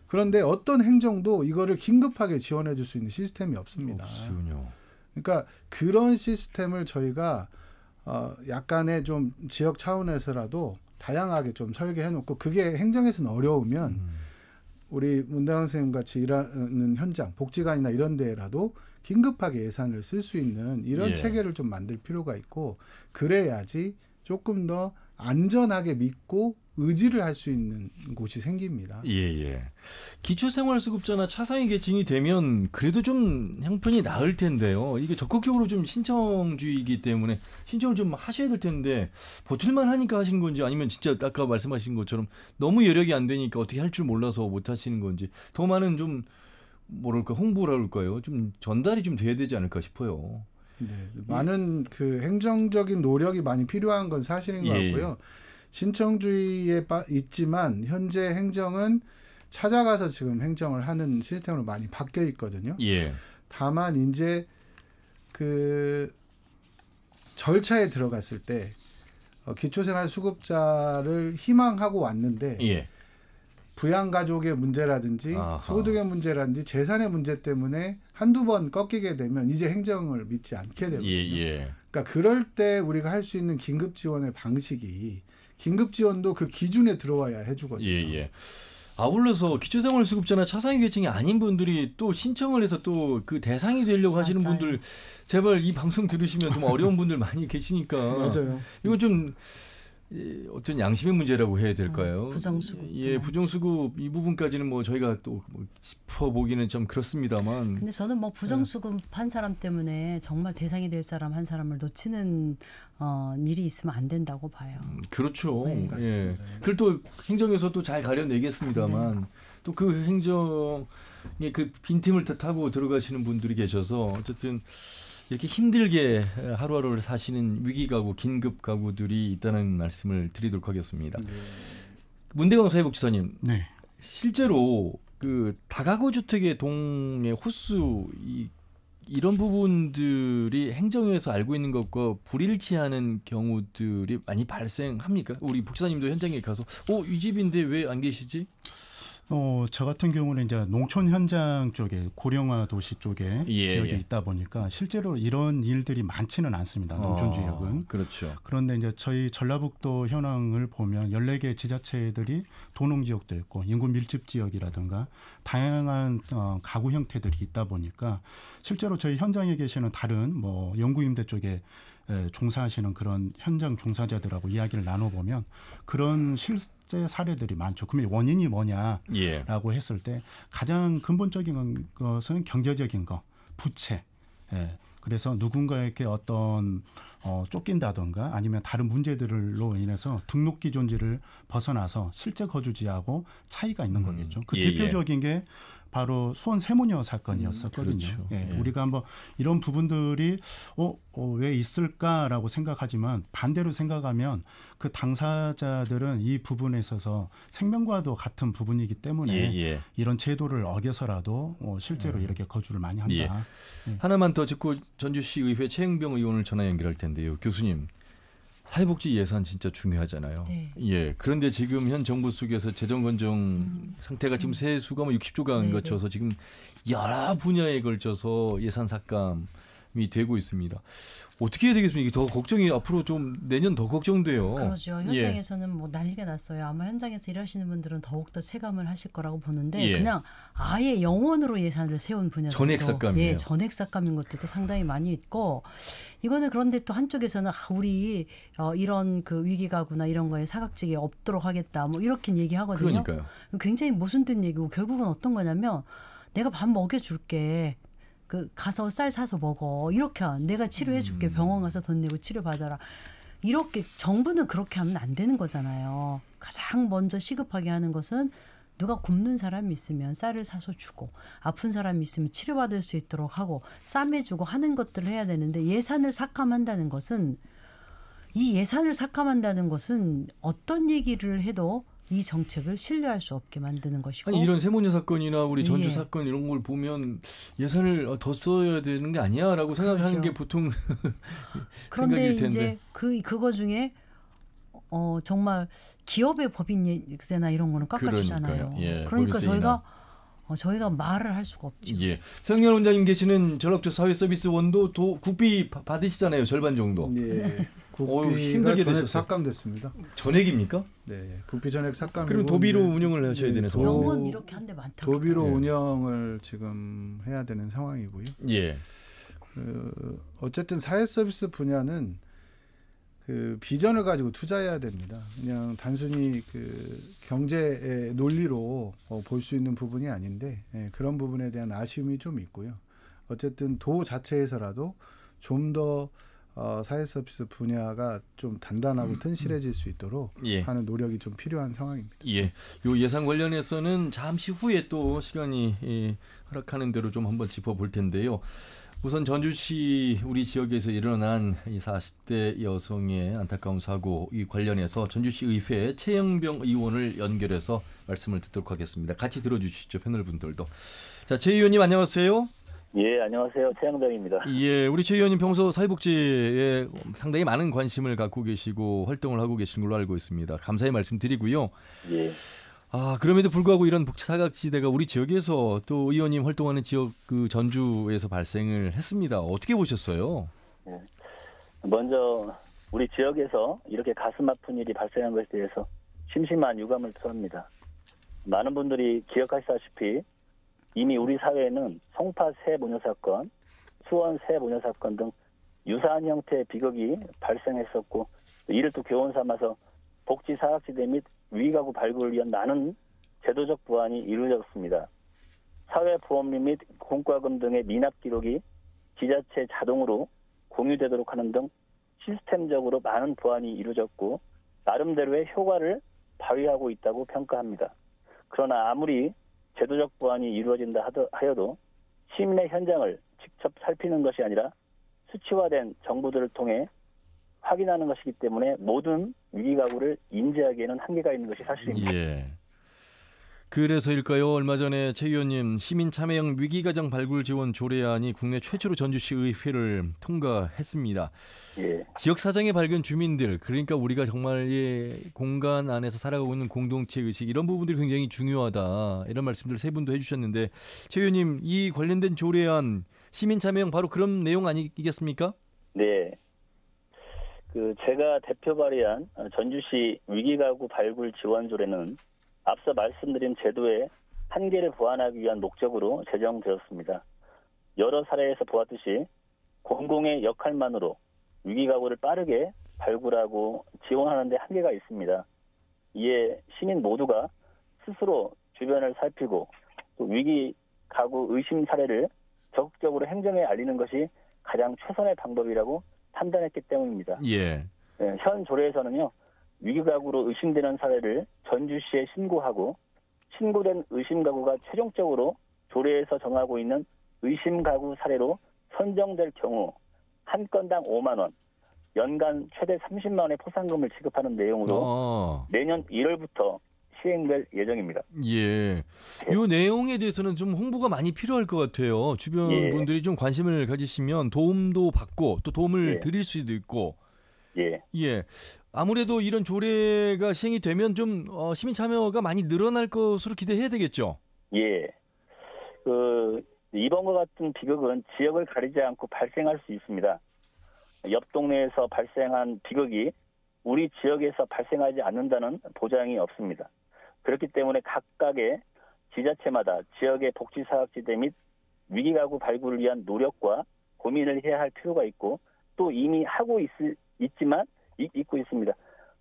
그런데 어떤 행정도 이거를 긴급하게 지원해 줄 수 있는 시스템이 없습니다. 없군요. 그러니까 그런 시스템을 저희가 어 약간의 좀 지역 차원에서라도 다양하게 좀 설계해 놓고 그게 행정에서는 어려우면 음. 우리 문대원 선생님 같이 일하는 현장, 복지관이나 이런 데라도 긴급하게 예산을 쓸 수 있는 이런 예. 체계를 좀 만들 필요가 있고 그래야지 조금 더 안전하게 믿고 의지를 할 수 있는 곳이 생깁니다. 예, 예. 기초생활수급자나 차상위 계층이 되면 그래도 좀 형편이 나을 텐데요. 이게 적극적으로 좀 신청주의이기 때문에 신청을 좀 하셔야 될 텐데 버틸만 하니까 하시 건지 아니면 진짜 아까 말씀하신 것처럼 너무 여력이 안 되니까 어떻게 할 줄 몰라서 못 하시는 건지 더 많은 좀 뭐랄까 홍보랄까요? 좀 전달이 좀 돼야 되지 않을까 싶어요. 네, 음. 많은 그 행정적인 노력이 많이 필요한 건 사실인 것 예. 같고요. 신청주의에 있지만 현재 행정은 찾아가서 지금 행정을 하는 시스템으로 많이 바뀌어 있거든요. 예. 다만 이제 그 절차에 들어갔을 때 어, 기초생활 수급자를 희망하고 왔는데 예. 부양 가족의 문제라든지 아하. 소득의 문제라든지 재산의 문제 때문에 한두 번 꺾이게 되면 이제 행정을 믿지 않게 되거든요. 예, 예. 그러니까 그럴 때 우리가 할 수 있는 긴급 지원의 방식이 긴급 지원도 그 기준에 들어와야 해주거든요. 예, 예. 아울러서 기초생활수급자나 차상위 계층이 아닌 분들이 또 신청을 해서 또 그 대상이 되려고 하시는 맞아요. 분들 제발 이 방송 들으시면 좀 어려운 분들 많이 계시니까 맞아요. 이거 좀 어떤 양심의 문제라고 해야 될까요? 아, 부정수급. 예, 예 네, 부정수급 이 부분까지는 뭐 저희가 또뭐 짚어보기는 좀 그렇습니다만. 근데 저는 뭐 부정수급 예. 한 사람 때문에 정말 대상이 될 사람 한 사람을 놓치는 어, 일이 있으면 안 된다고 봐요. 음, 그렇죠. 네, 예. 네. 그걸 또 행정에서 또 잘 가려내겠습니다만 네. 또그 행정의 그 빈틈을 타고 들어가시는 분들이 계셔서 어쨌든. 이렇게 힘들게 하루하루를 사시는 위기 가구, 긴급 가구들이 있다는 말씀을 드리도록 하겠습니다. 네. 문대광 사회복지사님, 네. 실제로 그 다가구 주택의 동의 호수 이, 이런 부분들이 행정에서 알고 있는 것과 불일치하는 경우들이 많이 발생합니까? 우리 복지사님도 현장에 가서 어이 집인데 왜 안 계시지? 어, 저 같은 경우는 이제 농촌 현장 쪽에 고령화 도시 쪽에 예, 지역에 예. 있다 보니까 실제로 이런 일들이 많지는 않습니다. 농촌 어, 지역은. 그렇죠. 그런데 이제 저희 전라북도 현황을 보면 14개 지자체들이 도농 지역도 있고 인구 밀집 지역이라든가 다양한 어, 가구 형태들이 있다 보니까 실제로 저희 현장에 계시는 다른 뭐 연구임대 쪽에 에, 종사하시는 그런 현장 종사자들하고 이야기를 나눠보면 그런 실 실제 사례들이 많죠. 그러면 원인이 뭐냐라고 예. 했을 때 가장 근본적인 것은 경제적인 거, 부채. 예. 그래서 누군가에게 어떤 어, 쫓긴다던가 아니면 다른 문제들로 인해서 등록 기존지를 벗어나서 실제 거주지하고 차이가 있는 음. 거겠죠. 그 예, 예. 대표적인 게 바로 수원 세모녀 사건이었었거든요. 음, 그렇죠. 예, 예. 우리가 한번 이런 부분들이 어, 어, 왜 있을까라고 생각하지만 반대로 생각하면 그 당사자들은 이 부분에 있어서 생명과도 같은 부분이기 때문에 예, 예. 이런 제도를 어겨서라도 어, 실제로 음. 이렇게 거주를 많이 예. 한다. 예. 하나만 더 짚고 전주시의회 최영병 의원을 전화 연결할 텐데요. 교수님. 사회복지 예산 진짜 중요하잖아요. 네. 예. 그런데 지금 현 정부 속에서 재정 건정 음. 상태가 지금 음. 세수가 뭐 60조가 안 네, 네. 거쳐서 지금 여러 분야에 걸쳐서 예산 삭감 되고 있습니다. 어떻게 해야 되겠습니까? 이게 더 걱정이 앞으로 좀 내년 더 걱정돼요. 그렇죠. 현장에서는 예. 뭐 난리가 났어요. 아마 현장에서 일하시는 분들은 더욱 더 체감을 하실 거라고 보는데 예. 그냥 아예 영원으로 예산을 세운 분야도 전액 삭감이에요. 예, 전액 삭감인 것들도 상당히 많이 있고 이거는 그런데 또 한쪽에서는 아, 우리 어, 이런 그 위기가구나 이런 거에 사각지게 없도록 하겠다 뭐 이렇게 얘기하거든요. 그러니까요. 굉장히 모순된 얘기고 결국은 어떤 거냐면 내가 밥 먹여줄게. 그 가서 쌀 사서 먹어. 이렇게 하면 내가 치료해 줄게. 음. 병원 가서 돈 내고 치료 받아라. 이렇게 정부는 그렇게 하면 안 되는 거잖아요. 가장 먼저 시급하게 하는 것은 누가 굶는 사람이 있으면 쌀을 사서 주고 아픈 사람이 있으면 치료받을 수 있도록 하고 싸매주고 하는 것들을 해야 되는데 예산을 삭감한다는 것은 이 예산을 삭감한다는 것은 어떤 얘기를 해도 이 정책을 신뢰할 수 없게 만드는 것이고 아니, 이런 세모녀 사건이나 우리 전주 예. 사건 이런 걸 보면 예산을 어, 더 써야 되는 게 아니야라고 생각하는 그렇죠. 게 보통 그런데 이제 그 그거 중에 어 정말 기업의 법인세나 이런 거는 깎아주잖아요. 예, 그러니까 법인세이나. 저희가 어, 저희가 말을 할 수가 없죠. 예. 성현 원장님 계시는 전업자 사회서비스원도 도 국비 받으시잖아요 절반 정도. 예. 국비가 어 전액 삭감됐습니다. 전액입니까? 네, 국비 전액 삭감. 그럼 도비로 운영을 하셔야 되는 상황. 영원 이렇게 한데 많다. 도비로 그 운영을 지금 해야 되는 상황이고요. 예. 그 어쨌든 사회 서비스 분야는 그 비전을 가지고 투자해야 됩니다. 그냥 단순히 그 경제의 논리로 어, 볼수 있는 부분이 아닌데 예, 그런 부분에 대한 아쉬움이 좀 있고요. 어쨌든 도 자체에서라도 좀더 어, 사회 서비스 분야가 좀 단단하고 음, 음. 튼실해질 음. 수 있도록 예. 하는 노력이 좀 필요한 상황입니다. 예. 요 예산 관련해서는 잠시 후에 또 시간이 예, 허락하는 대로 좀 한번 짚어볼 텐데요. 우선 전주시 우리 지역에서 일어난 이 40대 여성의 안타까운 사고 이 관련해서 전주시 의회 최영병 의원을 연결해서 말씀을 듣도록 하겠습니다. 같이 들어주시죠 패널 분들도. 자, 최 의원님 안녕하세요. 예, 안녕하세요. 최영장입니다 예, 우리 최 의원님 평소 사회복지에 상당히 많은 관심을 갖고 계시고 활동을 하고 계신 걸로 알고 있습니다. 감사의 말씀 드리고요. 예. 아, 그럼에도 불구하고 이런 복지 사각지대가 우리 지역에서 또 의원님 활동하는 지역 그 전주에서 발생을 했습니다. 어떻게 보셨어요? 예. 먼저 우리 지역에서 이렇게 가슴 아픈 일이 발생한 것에 대해서 심심한 유감을 표합니다. 많은 분들이 기억하시다시피 이미 우리 사회에는 송파 새 모녀 사건, 수원 새 모녀 사건 등 유사한 형태의 비극이 발생했었고 이를 또 교훈 삼아서 복지 사각지대 및 위가구 발굴을 위한 많은 제도적 보완이 이루어졌습니다. 사회 보험료 및 공과금 등의 미납 기록이 지자체 자동으로 공유되도록 하는 등 시스템적으로 많은 보완이 이루어졌고 나름대로의 효과를 발휘하고 있다고 평가합니다. 그러나 아무리 제도적 보완이 이루어진다 하여도 시민의 현장을 직접 살피는 것이 아니라 수치화된 정보들을 통해 확인하는 것이기 때문에 모든 위기가구를 인지하기에는 한계가 있는 것이 사실입니다. 예. 그래서일까요? 얼마 전에 최 의원님 시민 참여형 위기가정 발굴 지원 조례안이 국내 최초로 전주시 의회를 통과했습니다. 예. 지역 사정에 밝은 주민들 그러니까 우리가 정말 예, 공간 안에서 살아가고 있는 공동체 의식 이런 부분들이 굉장히 중요하다 이런 말씀들 세 분도 해주셨는데 최 의원님 이 관련된 조례안 시민 참여형 바로 그런 내용 아니겠습니까? 네. 그 제가 대표 발의한 전주시 위기가구 발굴 지원 조례는 앞서 말씀드린 제도의 한계를 보완하기 위한 목적으로 제정되었습니다. 여러 사례에서 보았듯이 공공의 역할만으로 위기가구를 빠르게 발굴하고 지원하는 데 한계가 있습니다. 이에 시민 모두가 스스로 주변을 살피고 또 위기 가구 의심 사례를 적극적으로 행정에 알리는 것이 가장 최선의 방법이라고 판단했기 때문입니다. 예. 네, 현 조례에서는요. 위기가구로 의심되는 사례를 전주시에 신고하고 신고된 의심가구가 최종적으로 조례에서 정하고 있는 의심가구 사례로 선정될 경우 한 건당 5만 원, 연간 최대 30만 원의 포상금을 지급하는 내용으로 아. 내년 1월부터 시행될 예정입니다. 예. 이 네. 내용에 대해서는 좀 홍보가 많이 필요할 것 같아요. 주변 예. 분들이 좀 관심을 가지시면 도움도 받고 또 도움을 예. 드릴 수도 있고. 예. 예. 아무래도 이런 조례가 시행이 되면 좀 어, 시민 참여가 많이 늘어날 것으로 기대해야 되겠죠. 예. 그 이번과 같은 비극은 지역을 가리지 않고 발생할 수 있습니다. 옆 동네에서 발생한 비극이 우리 지역에서 발생하지 않는다는 보장이 없습니다. 그렇기 때문에 각각의 지자체마다 지역의 복지사업지대및 위기가구 발굴을 위한 노력과 고민을 해야 할 필요가 있고 또 이미 하고 있, 있지만 잊고 있습니다.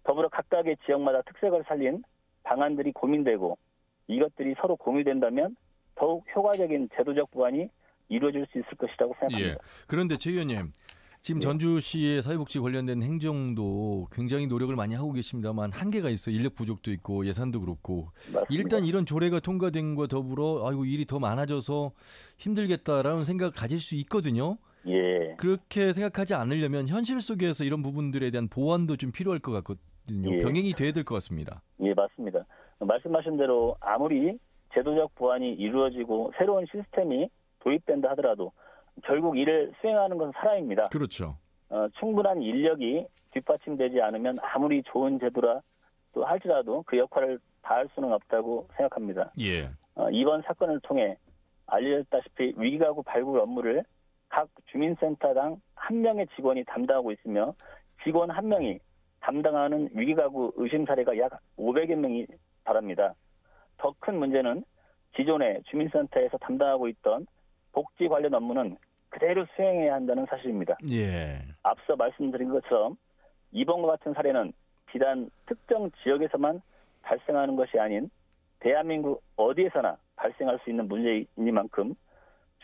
더불어 각각의 지역마다 특색을 살린 방안들이 고민되고 이것들이 서로 공유된다면 더욱 효과적인 제도적 보완이 이루어질 수 있을 것이라고 생각합니다. 예. 그런데 최 의원님, 지금 네. 전주시의 사회복지 관련된 행정도 굉장히 노력을 많이 하고 계십니다만 한계가 있어 인력 부족도 있고 예산도 그렇고 맞습니다. 일단 이런 조례가 통과된 거 더불어 아이고 일이 더 많아져서 힘들겠다라는 생각 가질 수 있거든요. 예. 그렇게 생각하지 않으려면 현실 속에서 이런 부분들에 대한 보완도 좀 필요할 것 같거든요. 예. 병행이 돼야 될 것 같습니다. 예, 맞습니다. 말씀하신 대로 아무리 제도적 보완이 이루어지고 새로운 시스템이 도입된다 하더라도 결국 이를 수행하는 건 사람입니다. 그렇죠. 어, 충분한 인력이 뒷받침되지 않으면 아무리 좋은 제도라 또 할지라도 그 역할을 다할 수는 없다고 생각합니다. 예. 어, 이번 사건을 통해 알려졌다시피 위기가구 발굴 업무를 각 주민센터당 한 명의 직원이 담당하고 있으며 직원 한 명이 담당하는 위기가구 의심 사례가 약 500여 명이 달합니다. 더 큰 문제는 기존의 주민센터에서 담당하고 있던 복지 관련 업무는 그대로 수행해야 한다는 사실입니다. 예. 앞서 말씀드린 것처럼 이번과 같은 사례는 비단 특정 지역에서만 발생하는 것이 아닌 대한민국 어디에서나 발생할 수 있는 문제이니만큼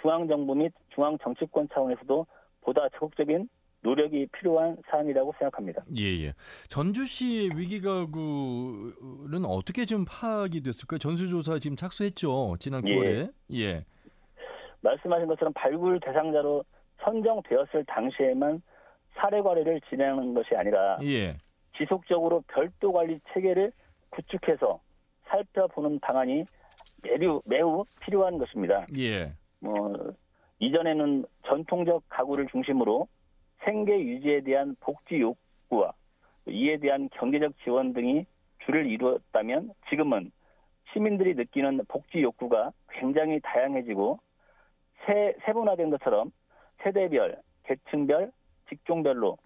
중앙 정부 및 중앙 정치권 차원에서도 보다 적극적인 노력이 필요한 사안이라고 생각합니다. 예, 예. 전주시의 위기가구는 어떻게 좀 파악이 됐을까요? 전수조사 지금 착수했죠. 지난 9월에. 예. 예. 말씀하신 것처럼 발굴 대상자로 선정되었을 당시에만 사례 관리를 진행하는 것이 아니라 예. 지속적으로 별도 관리 체계를 구축해서 살펴보는 방안이 매우, 매우 필요한 것입니다. 예. 뭐 이전에는 전통적 가구를 중심으로 생계 유지에 대한 복지 욕구와 이에 대한 경제적 지원 등이 주를 이루었다면 지금은 시민들이 느끼는 복지 욕구가 굉장히 다양해지고 세, 세분화된 것처럼 세대별, 계층별, 직종별로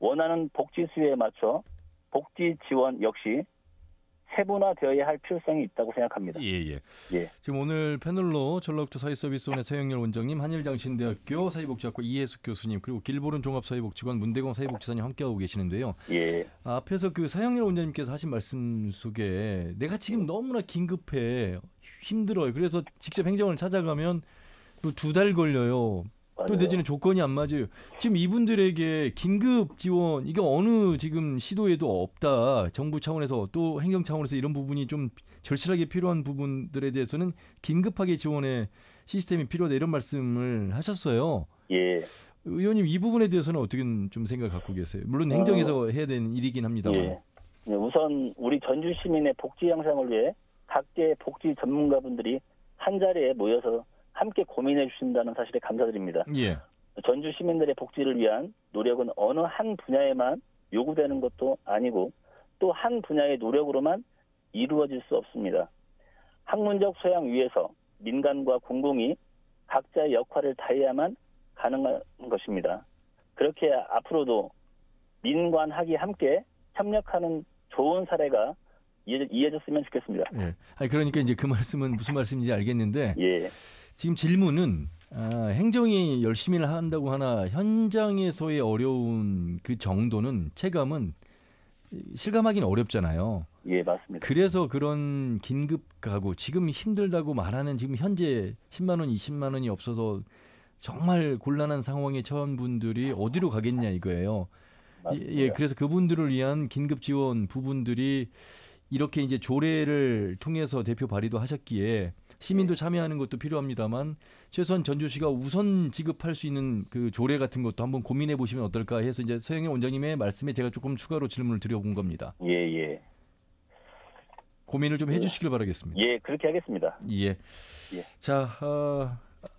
원하는 복지 수요에 맞춰 복지 지원 역시 세분화되어야 할 필요성이 있다고 생각합니다. 예, 예. 예. 지금 오늘 패널로 전라북도 사회서비스원의 서영열 원장님, 한일장신대학교 사회복지학과 이혜숙 교수님, 그리고 길보른 종합사회복지관 문대공 사회복지사님 함께하고 계시는데요. 예. 앞에서 그 서영열 원장님께서 하신 말씀 속에 내가 지금 너무나 긴급해 힘들어요. 그래서 직접 행정을 찾아가면 뭐 두달 걸려요. 또 내지는 조건이 안 맞아요. 지금 이분들에게 긴급 지원 이게 어느 지금 시도에도 없다. 정부 차원에서 또 행정 차원에서 이런 부분이 좀 절실하게 필요한 부분들에 대해서는 긴급하게 지원의 시스템이 필요하다 이런 말씀을 하셨어요. 예. 의원님 이 부분에 대해서는 어떻게 좀 생각 갖고 계세요? 물론 행정에서 어, 해야 되는 일이긴 합니다만. 예. 네, 우선 우리 전주 시민의 복지 향상을 위해 각계 복지 전문가분들이 한 자리에 모여서 함께 고민해 주신다는 사실에 감사드립니다. 예. 전주 시민들의 복지를 위한 노력은 어느 한 분야에만 요구되는 것도 아니고 또 한 분야의 노력으로만 이루어질 수 없습니다. 학문적 소양 위에서 민간과 공공이 각자의 역할을 다해야만 가능한 것입니다. 그렇게 앞으로도 민관학이 함께 협력하는 좋은 사례가 이어졌으면 좋겠습니다. 예. 아니, 그러니까 이제 그 말씀은 무슨 말씀인지 알겠는데. 예. 지금 질문은 아, 행정이 열심히 한다고 하나 현장에서의 어려운 그 정도는 체감은 실감하기는 어렵잖아요. 예, 맞습니다. 그래서 그런 긴급 가구 지금 힘들다고 말하는 지금 현재 10만 원, 20만 원이 없어서 정말 곤란한 상황에 처한 분들이 어디로 가겠냐 이거예요. 예, 예, 맞습니다. 예, 그래서 그분들을 위한 긴급 지원 부분들이 이렇게 이제 조례를 통해서 대표 발의도 하셨기에 시민도 네. 참여하는 것도 필요합니다만 최소한 전주시가 우선 지급할 수 있는 그 조례 같은 것도 한번 고민해 보시면 어떨까 해서 이제 서영애 원장님의 말씀에 제가 조금 추가로 질문을 드려본 겁니다. 예, 예. 고민을 좀 예. 해주시길 예. 바라겠습니다. 예, 그렇게 하겠습니다. 예. 예. 자, 어,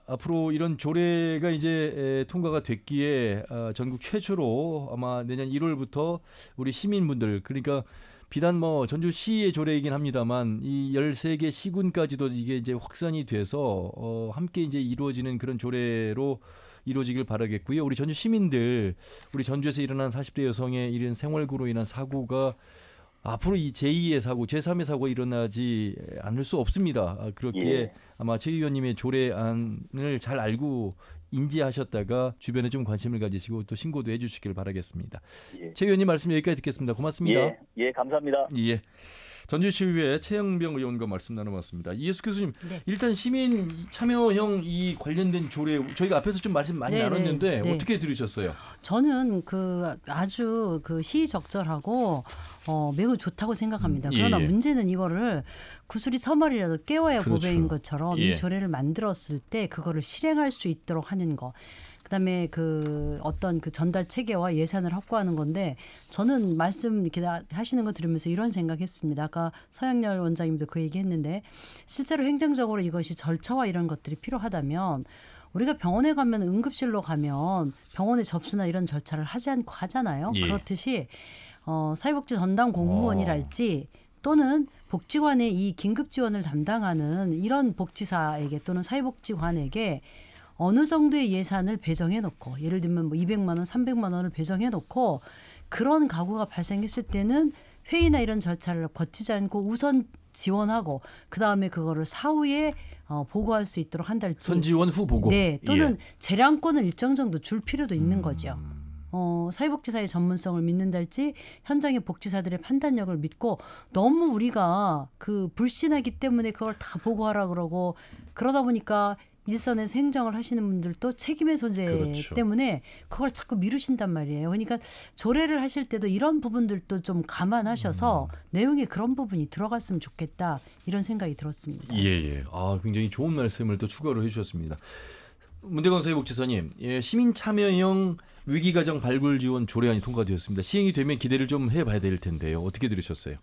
앞으로 이런 조례가 이제 통과가 됐기에 어, 전국 최초로 아마 내년 1월부터 우리 시민분들 그러니까 비단 뭐 전주시의 조례이긴 합니다만 이 13개 시군까지도 이게 이제 확산이 돼서 어 함께 이제 이루어지는 그런 조례로 이루어지길 바라겠고요. 우리 전주 시민들 우리 전주에서 일어난 40대 여성의 이런 생활고로 인한 사고가 앞으로 이 제2의 사고, 제3의 사고가 일어나지 않을 수 없습니다. 아, 그렇기에 예. 아마 최 의원님의 조례안을 잘 알고 인지하셨다가 주변에 좀 관심을 가지시고 또 신고도 해주시길 바라겠습니다. 예. 최 의원님 말씀 여기까지 듣겠습니다. 고맙습니다. 예, 예 감사합니다. 예. 전주시의회 최영병 의원과 말씀 나눠봤습니다. 이수 교수님, 네. 일단 시민 참여형 이 관련된 조례 저희가 앞에서 좀 말씀 많이 네 나눴는데 네. 네. 어떻게 들으셨어요? 저는 그 아주 그 시의적절하고 어, 매우 좋다고 생각합니다. 음, 그러나 예, 예. 문제는 이거를 구슬이 서말이라도 깨워야 그렇죠. 보배인 것처럼 예. 이 조례를 만들었을 때 그거를 실행할 수 있도록 하는 거. 그다음에 그 어떤 그 전달 체계와 예산을 확보하는 건데 저는 말씀 이렇게 하시는 거 들으면서 이런 생각했습니다. 아까 서양열 원장님도 그 얘기했는데 실제로 행정적으로 이것이 절차와 이런 것들이 필요하다면 우리가 병원에 가면 응급실로 가면 병원의 접수나 이런 절차를 하지 않고 하잖아요. 예. 그렇듯이 어, 사회복지 전담 공무원이랄지 어. 또는 복지관의 이 긴급 지원을 담당하는 이런 복지사에게 또는 사회복지관에게 어느 정도의 예산을 배정해 놓고 예를 들면 뭐 200만 원, 300만 원을 배정해 놓고 그런 가구가 발생했을 때는 회의나 이런 절차를 거치지 않고 우선 지원하고 그 다음에 그거를 사후에 어, 보고할 수 있도록 한달치 선지원 후 보고 네 또는 예. 재량권을 일정 정도 줄 필요도 있는 음. 거죠. 어, 사회복지사의 전문성을 믿는달지 현장의 복지사들의 판단력을 믿고 너무 우리가 그 불신하기 때문에 그걸 다 보고하라 그러고 그러다 보니까 일선에생 행정을 하시는 분들도 책임의 존재 그렇죠. 때문에 그걸 자꾸 미루신단 말이에요. 그러니까 조례를 하실 때도 이런 부분들도 좀 감안하셔서 음. 내용에 그런 부분이 들어갔으면 좋겠다 이런 생각이 들었습니다. 예, 예. 아, 굉장히 좋은 말씀을 또 추가로 해주셨습니다. 문대건 사회복지사님, 예, 시민 참여형 위기가정 발굴 지원 조례안이 통과되었습니다. 시행이 되면 기대를 좀 해봐야 될 텐데요. 어떻게 들으셨어요?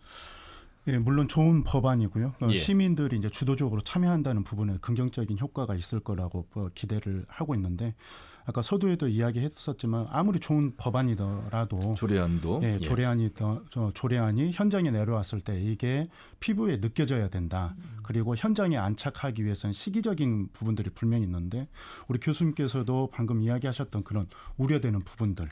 예, 물론 좋은 법안이고요. 어, 예. 시민들이 이제 주도적으로 참여한다는 부분에 긍정적인 효과가 있을 거라고 어, 기대를 하고 있는데 아까 서두에도 이야기했었지만 아무리 좋은 법안이더라도 조례안도 예, 예. 조례안이 더, 조례안이 현장에 내려왔을 때 이게 피부에 느껴져야 된다. 그리고 현장에 안착하기 위해서는 시기적인 부분들이 분명히 있는데 우리 교수님께서도 방금 이야기하셨던 그런 우려되는 부분들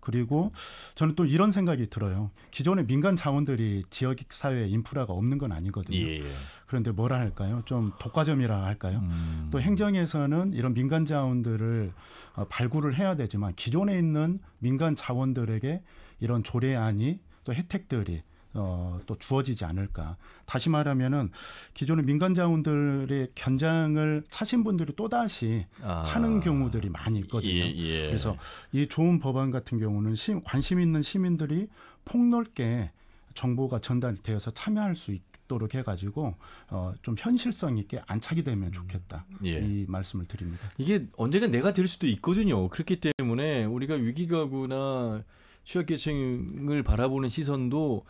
그리고 저는 또 이런 생각이 들어요. 기존의 민간 자원들이 지역 사회 에 인프라가 없는 건 아니거든요. 예. 예. 그런데 뭐라 할까요? 좀 독과점이라 할까요? 음. 또 행정에서는 이런 민간 자원들을 어, 발굴을 해야 되지만 기존에 있는 민간 자원들에게 이런 조례안이 또 혜택들이 어, 또 주어지지 않을까. 다시 말하면은 기존의 민간 자원들의 견장을 차신 분들이 또 다시 아. 차는 경우들이 많이 있거든요. 예, 예. 그래서 이 좋은 법안 같은 경우는 심, 관심 있는 시민들이 폭넓게 정보가 전달되어서 참여할 수 있도록 해가지고 어, 좀 현실성 있게 안착이 되면 좋겠다 음, 예. 이 말씀을 드립니다. 이게 언젠가 내가 될 수도 있거든요. 그렇기 때문에 우리가 위기가구나 취약계층을 바라보는 시선도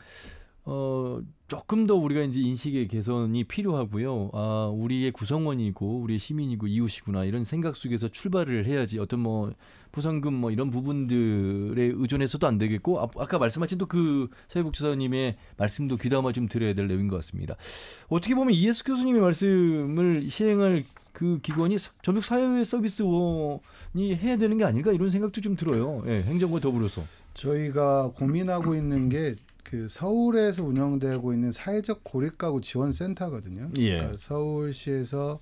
어, 조금 더 우리가 이제 인식의 개선이 필요하고요. 아, 우리의 구성원이고, 우리의 시민이고, 이웃이구나, 이런 생각 속에서 출발을 해야지 어떤 뭐, 보상금 뭐 이런 부분들에 의존해서도 안 되겠고, 아, 까 말씀하신 또 그 사회복지사님의 말씀도 귀담아 좀 드려야 될 내용인 것 같습니다. 어떻게 보면 이해수 교수님의 말씀을 시행할 그 기관이 전국 사회 서비스원이 해야 되는 게아닌가 이런 생각도 좀 들어요. 예, 행정과 더불어서. 저희가 고민하고 있는 게그 서울에서 운영되고 있는 사회적 고립가구 지원 센터거든요. 예. 그러니까 서울시에서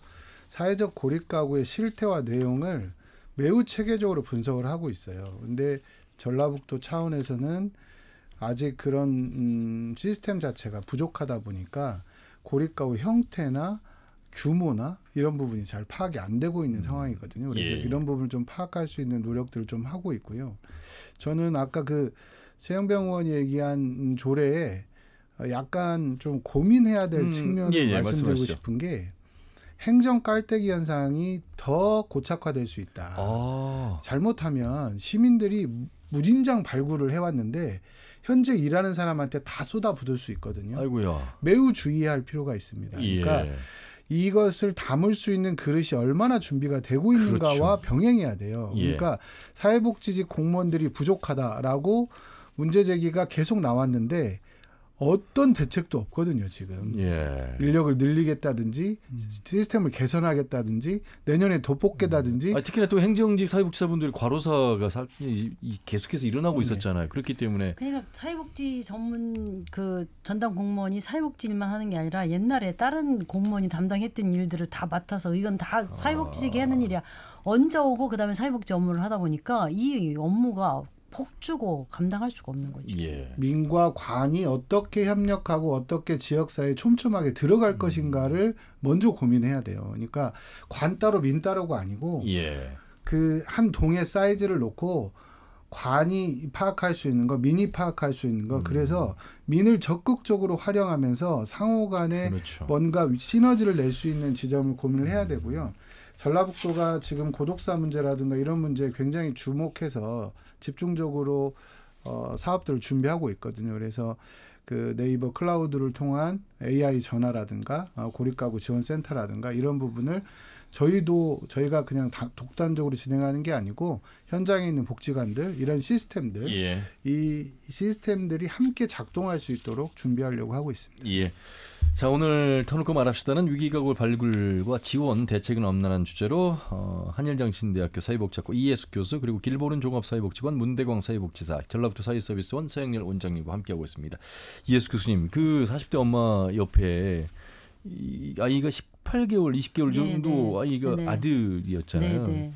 사회적 고립가구의 실태와 내용을 매우 체계적으로 분석을 하고 있어요. 근데 전라북도 차원에서는 아직 그런 음, 시스템 자체가 부족하다 보니까 고립가구 형태나 규모나 이런 부분이 잘 파악이 안 되고 있는 음. 상황이거든요. 그래서 예. 이런 부분을 좀 파악할 수 있는 노력들을 좀 하고 있고요. 저는 아까 그 세영병원 이 얘기한 조례에 약간 좀 고민해야 될 음, 측면을 예, 예, 말씀드리고 말씀하시죠. 싶은 게 행정 깔때기 현상이 더 고착화될 수 있다. 아. 잘못하면 시민들이 무진장 발굴을 해왔는데 현재 일하는 사람한테 다쏟아부을수 있거든요. 아이고야. 매우 주의할 필요가 있습니다. 예. 그러니까 이것을 담을 수 있는 그릇이 얼마나 준비가 되고 있는가와 그렇죠. 병행해야 돼요. 예. 그러니까 사회복지직 공무원들이 부족하다라고 문제 제기가 계속 나왔는데 어떤 대책도 없거든요 지금 예. 인력을 늘리겠다든지 음. 시스템을 개선하겠다든지 내년에 더 뽑겠다든지 음. 아, 특히나 또 행정직 사회복지사분들 과로사가 사, 이, 이 계속해서 일어나고 네. 있었잖아요 그렇기 때문에 그러니까 사회복지 전문 그 전담 공무원이 사회복지 일만 하는 게 아니라 옛날에 다른 공무원이 담당했던 일들을 다 맡아서 이건 다 사회복지직이 아. 하는 일이야 얹어 오고 그다음에 사회복지 업무를 하다 보니까 이 업무가 폭주고 감당할 수가 없는 거죠. 예. 민과 관이 어떻게 협력하고 어떻게 지역사회에 촘촘하게 들어갈 음. 것인가를 먼저 고민해야 돼요. 그러니까 관 따로 민 따로가 아니고 예. 그한 동의 사이즈를 놓고 관이 파악할 수 있는 거, 민이 파악할 수 있는 거, 음. 그래서 민을 적극적으로 활용하면서 상호 간에 그렇죠. 뭔가 시너지를 낼 수 있는 지점을 고민을 해야 되고요. 전라북도가 지금 고독사 문제라든가 이런 문제에 굉장히 주목해서 집중적으로 어, 사업들을 준비하고 있거든요. 그래서 그 네이버 클라우드를 통한 AI 전화라든가 어, 고립가구 지원센터라든가 이런 부분을 저희도 저희가 그냥 독단적으로 진행하는 게 아니고 현장에 있는 복지관들 이런 시스템들 예. 이 시스템들이 함께 작동할 수 있도록 준비하려고 하고 있습니다. 예. 자 오늘 터놓고 말합시다는 위기가구 발굴과 지원 대책은 없나는 주제로 어, 한일장신대학교 사회복지학과 이예숙 교수 그리고 길보른 종합사회복지관 문대광 사회복지사 전라북도 사회서비스원 서영렬 원장님과 함께하고 있습니다. 이예숙 교수님 그 40대 엄마 옆에 이 아이가 18개월, 20개월 정도 네. 아이가 네. 아들이었잖아요. 네네.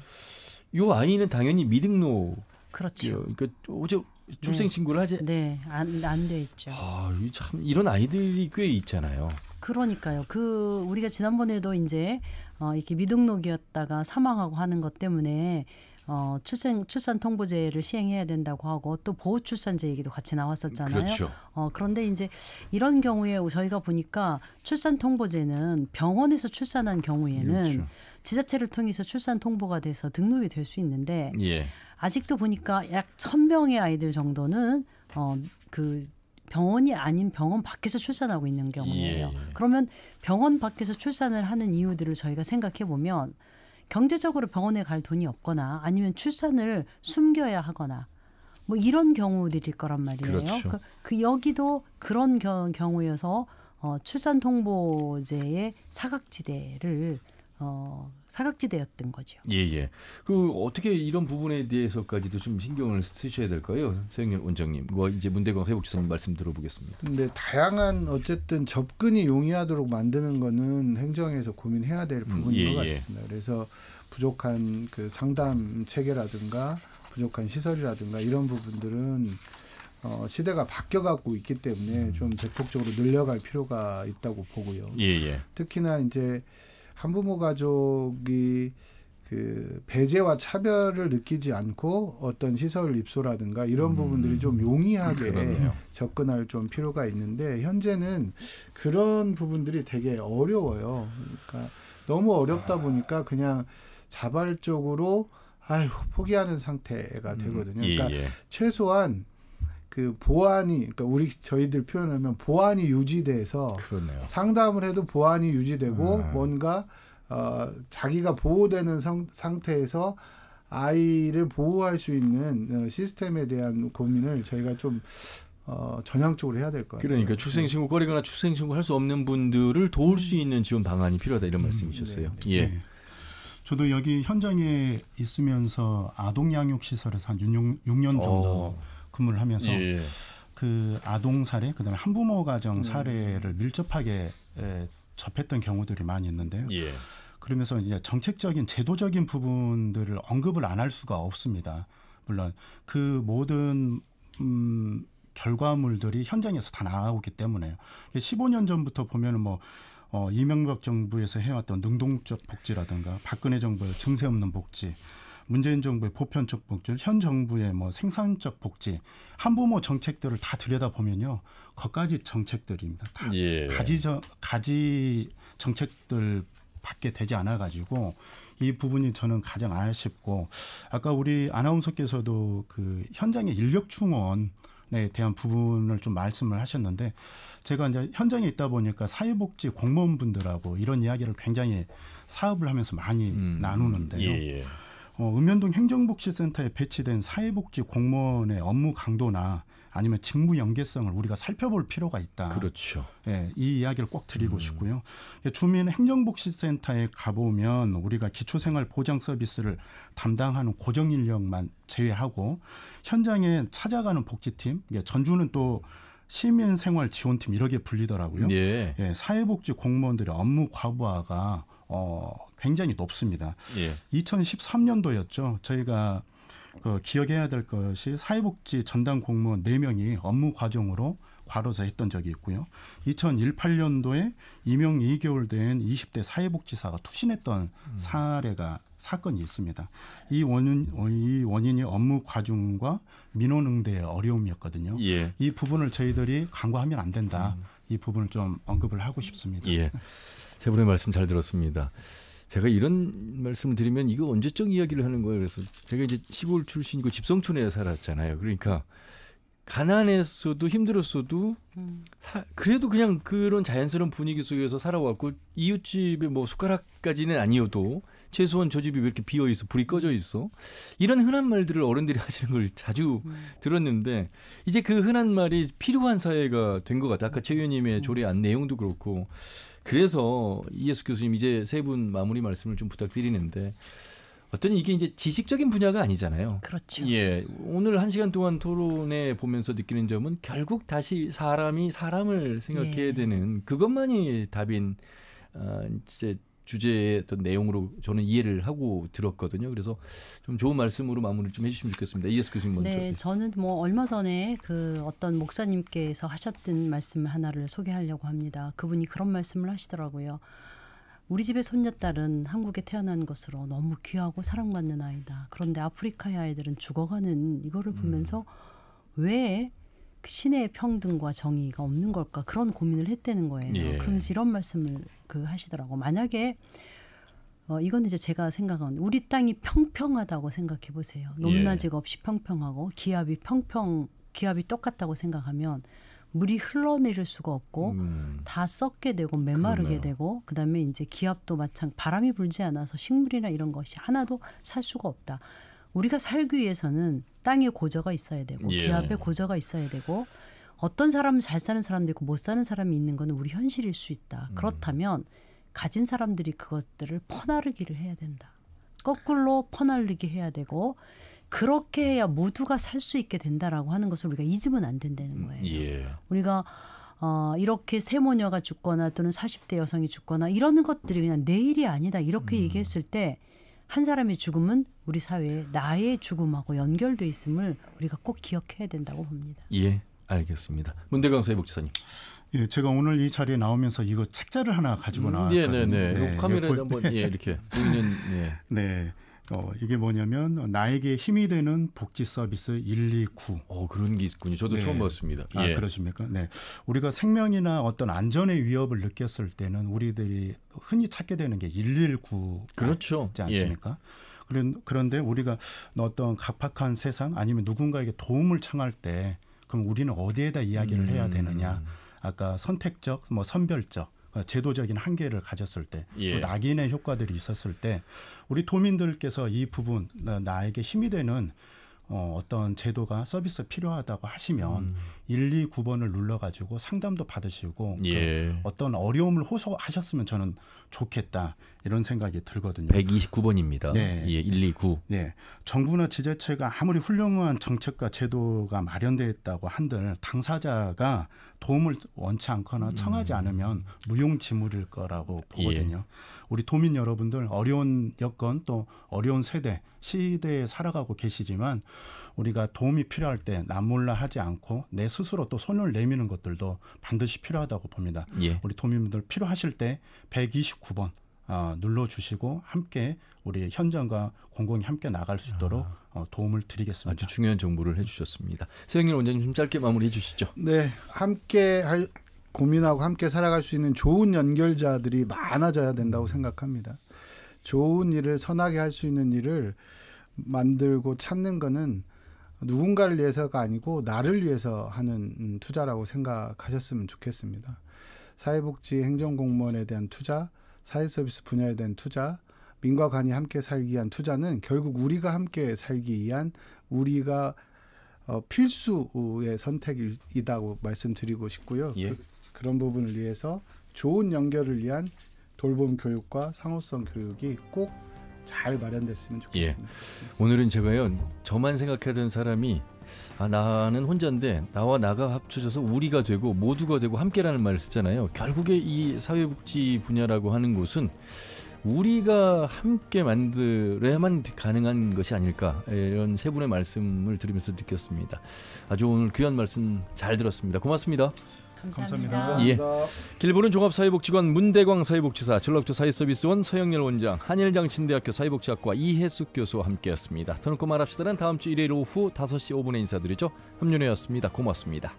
요 아이는 당연히 미등록. 그렇죠. 그러니까 어제 출생 신고를 하지. 네, 안안돼 있죠. 아, 참 이런 아이들이 꽤 있잖아요. 그러니까요. 그 우리가 지난번에도 이제 어 이렇게 미등록이었다가 사망하고 하는 것 때문에 어, 출생 출산 통보제를 시행해야 된다고 하고 또 보호 출산제 얘기도 같이 나왔었잖아요. 그렇죠. 어, 그런데 이제 이런 경우에 저희가 보니까 출산 통보제는 병원에서 출산한 경우에는 그렇죠. 지자체를 통해서 출산 통보가 돼서 등록이 될 수 있는데 예. 아직도 보니까 약 천명의 아이들 정도는 어, 그 병원이 아닌 병원 밖에서 출산하고 있는 경우예요. 예. 그러면 병원 밖에서 출산을 하는 이유들을 저희가 생각해 보면 경제적으로 병원에 갈 돈이 없거나 아니면 출산을 숨겨야 하거나 뭐 이런 경우들일 거란 말이에요. 그렇죠. 그, 그 여기도 그런 겨, 경우여서 어, 출산 통보제의 사각지대를 어, 사각지대였던 거죠. 예, 예. 그 어떻게 이런 부분에 대해서까지도 좀 신경을 쓰셔야 될까요? 서영일 원장님. 뭐 이제 문대광 회복지사님 말씀 들어보겠습니다. 근데 다양한 어쨌든 접근이 용이하도록 만드는 거는 행정에서 고민해야 될 음, 부분인 예, 것 예. 같습니다. 예. 그래서 부족한 그 상담 체계라든가 부족한 시설이라든가 이런 부분들은 어, 시대가 바뀌어가고 있기 때문에 음. 좀 대폭적으로 늘려갈 필요가 있다고 보고요. 예, 예. 특히나 이제 한부모 가족이 그 배제와 차별을 느끼지 않고 어떤 시설 입소라든가 이런 음. 부분들이 좀 음, 용이하게 그러네요. 접근할 좀 필요가 있는데 현재는 그런 부분들이 되게 어려워요. 그러니까 너무 어렵다 아. 보니까 그냥 자발적으로 아유 포기하는 상태가 음, 되거든요. 예, 그러니까 예. 최소한 그 보안이 그러니까 우리 저희들 표현하면 보안이 유지돼서 그렇네요. 상담을 해도 보안이 유지되고 음. 뭔가 어, 자기가 보호되는 성, 상태에서 아이를 보호할 수 있는 어, 시스템에 대한 고민을 저희가 좀 어, 전향적으로 해야 될 것 같아요. 그러니까 출생신고 거리거나 출생신고 할 수 없는 분들을 도울 수 있는 지원 방안이 필요하다 이런 음. 말씀이셨어요. 음, 예. 네. 저도 여기 현장에 있으면서 아동 양육 시설에서 한6 6년 정도 어. 근무를 하면서 예, 예. 그 아동 사례 그다음에 한부모 가정 음. 사례를 밀접하게 에, 접했던 경우들이 많이 있는데요. 예. 그러면서 이제 정책적인 제도적인 부분들을 언급을 안 할 수가 없습니다. 물론 그 모든 음 결과물들이 현장에서 다 나오기 때문에요. 15년 전부터 보면은 뭐 어, 이명박 정부에서 해왔던 능동적 복지라든가 박근혜 정부의 증세 없는 복지 문재인 정부의 보편적 복지, 현 정부의 뭐 생산적 복지, 한부모 뭐 정책들을 다 들여다보면요. 거까지 정책들입니다. 다 예. 가지 저, 가지 정책들 밖에 되지 않아 가지고 이 부분이 저는 가장 아쉽고 아까 우리 아나운서께서도 그 현장의 인력 충원 에 대한 부분을 좀 말씀을 하셨는데 제가 이제 현장에 있다 보니까 사회복지 공무원분들하고 이런 이야기를 굉장히 사업을 하면서 많이 음, 나누는데요. 예, 예. 어, 읍면동 행정복지센터에 배치된 사회복지 공무원의 업무 강도나 아니면 직무 연계성을 우리가 살펴볼 필요가 있다. 그렇죠. 예, 이 이야기를 꼭 드리고 음. 싶고요. 예, 주민 행정복지센터에 가보면 우리가 기초생활 보장 서비스를 담당하는 고정 인력만 제외하고 현장에 찾아가는 복지팀, 예, 전주는 또 시민생활지원팀 이렇게 불리더라고요. 예. 예 사회복지 공무원들의 업무 과부하가 어, 굉장히 높습니다. 예. 2013년도였죠. 저희가 그 기억해야 될 것이 사회복지 전담 공무원 4명이 업무 과정으로 과로사 했던 적이 있고요. 2018년도에 임용 2개월 된 20대 사회복지사가 투신했던 음. 사례가 사건이 있습니다. 이 원인 이 원인이 업무 과중과 민원 응대의 어려움이었거든요. 예. 이 부분을 저희들이 간과하면 안 된다. 음. 이 부분을 좀 언급을 하고 싶습니다. 예. 세 분의 말씀 잘 들었습니다. 제가 이런 말씀을 드리면 이거 언제적 이야기를 하는 거예요. 그래서 제가 이제 시골 출신이고 집성촌에 살았잖아요. 그러니까 가난했어도 힘들었어도 음. 사, 그래도 그냥 그런 자연스러운 분위기 속에서 살아왔고 이웃집에 뭐 숟가락까지는 아니어도 최소한 저 집이 왜 이렇게 비어 있어 불이 꺼져 있어 이런 흔한 말들을 어른들이 하시는 걸 자주 음. 들었는데 이제 그 흔한 말이 필요한 사회가 된 것 같아 아까 음. 최 의원님의 음. 조례안 내용도 그렇고 그래서 이예수 교수님 이제 세 분 마무리 말씀을 좀 부탁드리는데 어떤 이게 이제 지식적인 분야가 아니잖아요. 그렇죠. 예. 오늘 한 시간 동안 토론해 보면서 느끼는 점은 결국 다시 사람이 사람을 생각해야 예. 되는 그것만이 답인 어, 이제 주제의 어떤 내용으로 저는 이해를 하고 들었거든요. 그래서 좀 좋은 말씀으로 마무리를 좀 해주시면 좋겠습니다. 이에스 교수님 먼저. 네, 저는 뭐 얼마 전에 그 어떤 목사님께서 하셨던 말씀을 하나를 소개하려고 합니다. 그분이 그런 말씀을 하시더라고요. 우리 집의 손녀딸은 한국에 태어난 것으로 너무 귀하고 사랑받는 아이다. 그런데 아프리카의 아이들은 죽어가는 이거를 음. 보면서 음. 왜 신의 평등과 정의가 없는 걸까 그런 고민을 했다는 거예요. 예. 그러면서 이런 말씀을 그 하시더라고. 만약에 어 이건 이제 제가 생각한 우리 땅이 평평하다고 생각해 보세요. 높낮이가 예. 없이 평평하고 기압이 평평 기압이 똑같다고 생각하면 물이 흘러내릴 수가 없고 음. 다 썩게 되고 메마르게 그러네요. 되고 그다음에 이제 기압도 마찬 바람이 불지 않아서 식물이나 이런 것이 하나도 살 수가 없다. 우리가 살기 위해서는 땅에 고저가 있어야 되고 그 예. 기압에 고저가 있어야 되고 어떤 사람은 잘 사는 사람도 있고 못 사는 사람이 있는 거는 우리 현실일 수 있다. 음. 그렇다면 가진 사람들이 그것들을 퍼나르기를 해야 된다. 거꾸로 퍼나르게 해야 되고 그렇게 해야 모두가 살 수 있게 된다라고 하는 것을 우리가 잊으면 안 된다는 음, 거예요. 예. 우리가 어, 이렇게 세모녀가 죽거나 또는 40대 여성이 죽거나 이런 것들이 그냥 내 일이 아니다 이렇게 음. 얘기했을 때한 사람의 죽음은 우리 사회에 나의 죽음하고 연결돼 있음을 우리가 꼭 기억해야 된다고 봅니다. 예, 알겠습니다. 문대강 사회복지사님. 예, 제가 오늘 이 자리에 나오면서 이거 책자를 하나 가지고 음, 나왔거든요. 예, 네, 네, 네. 카메라 예, 한번 예, 이렇게 보이는 예. 네. 네. 어, 이게 뭐냐면 나에게 힘이 되는 복지 서비스 129. 어, 그런 게 있군요. 저도 네. 처음 봤습니다. 아, 예. 그러십니까? 네. 우리가 생명이나 어떤 안전의 위협을 느꼈을 때는 우리들이 흔히 찾게 되는 게 119. 그렇죠. 예. 않습니까? 예. 그런, 그런데 우리가 어떤 각박한 세상 아니면 누군가에게 도움을 청할 때 그럼 우리는 어디에다 이야기를 음. 해야 되느냐. 아까 선택적, 뭐 선별적 어, 제도적인 한계를 가졌을 때, 예. 또 낙인의 효과들이 있었을 때, 우리 도민들께서 이 부분 나에게 힘이 되는 어, 어떤 제도가 서비스 필요하다고 하시면 음. 1, 2, 9번을 눌러가지고 상담도 받으시고 그 예. 그 어떤 어려움을 호소하셨으면 저는 좋겠다 이런 생각이 들거든요. 129번입니다. 네. 예, 1, 2, 9. 네. 정부나 지자체가 아무리 훌륭한 정책과 제도가 마련되어 있다고 한들 당사자가 도움을 원치 않거나 청하지 음. 않으면 무용지물일 거라고 예. 보거든요. 예. 우리 도민 여러분들 어려운 여건 또 어려운 세대 시대에 살아가고 계시지만 우리가 도움이 필요할 때 남몰라 하지 않고 내 수. 스스로 또 손을 내미는 것들도 반드시 필요하다고 봅니다. 예. 우리 도민분들 필요하실 때 129번 어, 눌러주시고 함께 우리 현장과 공공이 함께 나갈 수 있도록 아. 어, 도움을 드리겠습니다. 아주 중요한 정보를 해주셨습니다. 서영일 원장님 좀 짧게 마무리해 주시죠. 네, 함께 할, 고민하고 함께 살아갈 수 있는 좋은 연결자들이 많아져야 된다고 음. 생각합니다. 좋은 일을 선하게 할 수 있는 일을 만들고 찾는 거는 누군가를 위해서가 아니고 나를 위해서 하는 음, 투자라고 생각하셨으면 좋겠습니다. 사회복지 행정공무원에 대한 투자, 사회서비스 분야에 대한 투자, 민과 관이 함께 살기 위한 투자는 결국 우리가 함께 살기 위한 우리가 어, 필수의 선택이다고 말씀드리고 싶고요. 예. 그, 런 부분을 위해서 좋은 연결을 위한 돌봄 교육과 상호성 교육이 꼭잘 마련됐으면 예. 좋겠습니다. 예. 오늘은 제가요 저만 생각하던 사람이 아, 나는 혼자인데 나와 나가 합쳐져서 우리가 되고 모두가 되고 함께라는 말을 쓰잖아요. 결국에 이 사회복지 분야라고 하는 곳은 우리가 함께 만들어야만 가능한 것이 아닐까 이런 세 분의 말씀을 들으면서 느꼈습니다. 아주 오늘 귀한 말씀 잘 들었습니다. 고맙습니다. 감사합니다. 감사합니다. 예. 길보는 종합사회복지관 문대광 사회복지사 전라북 사회서비스원 서영렬 원장 한일장신대학교 사회복지학과 이혜숙 교수와 함께했습니다. 터놓고 말합시다는 다음 주 일요일 오후 5시 5분에 인사드리죠. 함윤혜였습니다. 고맙습니다.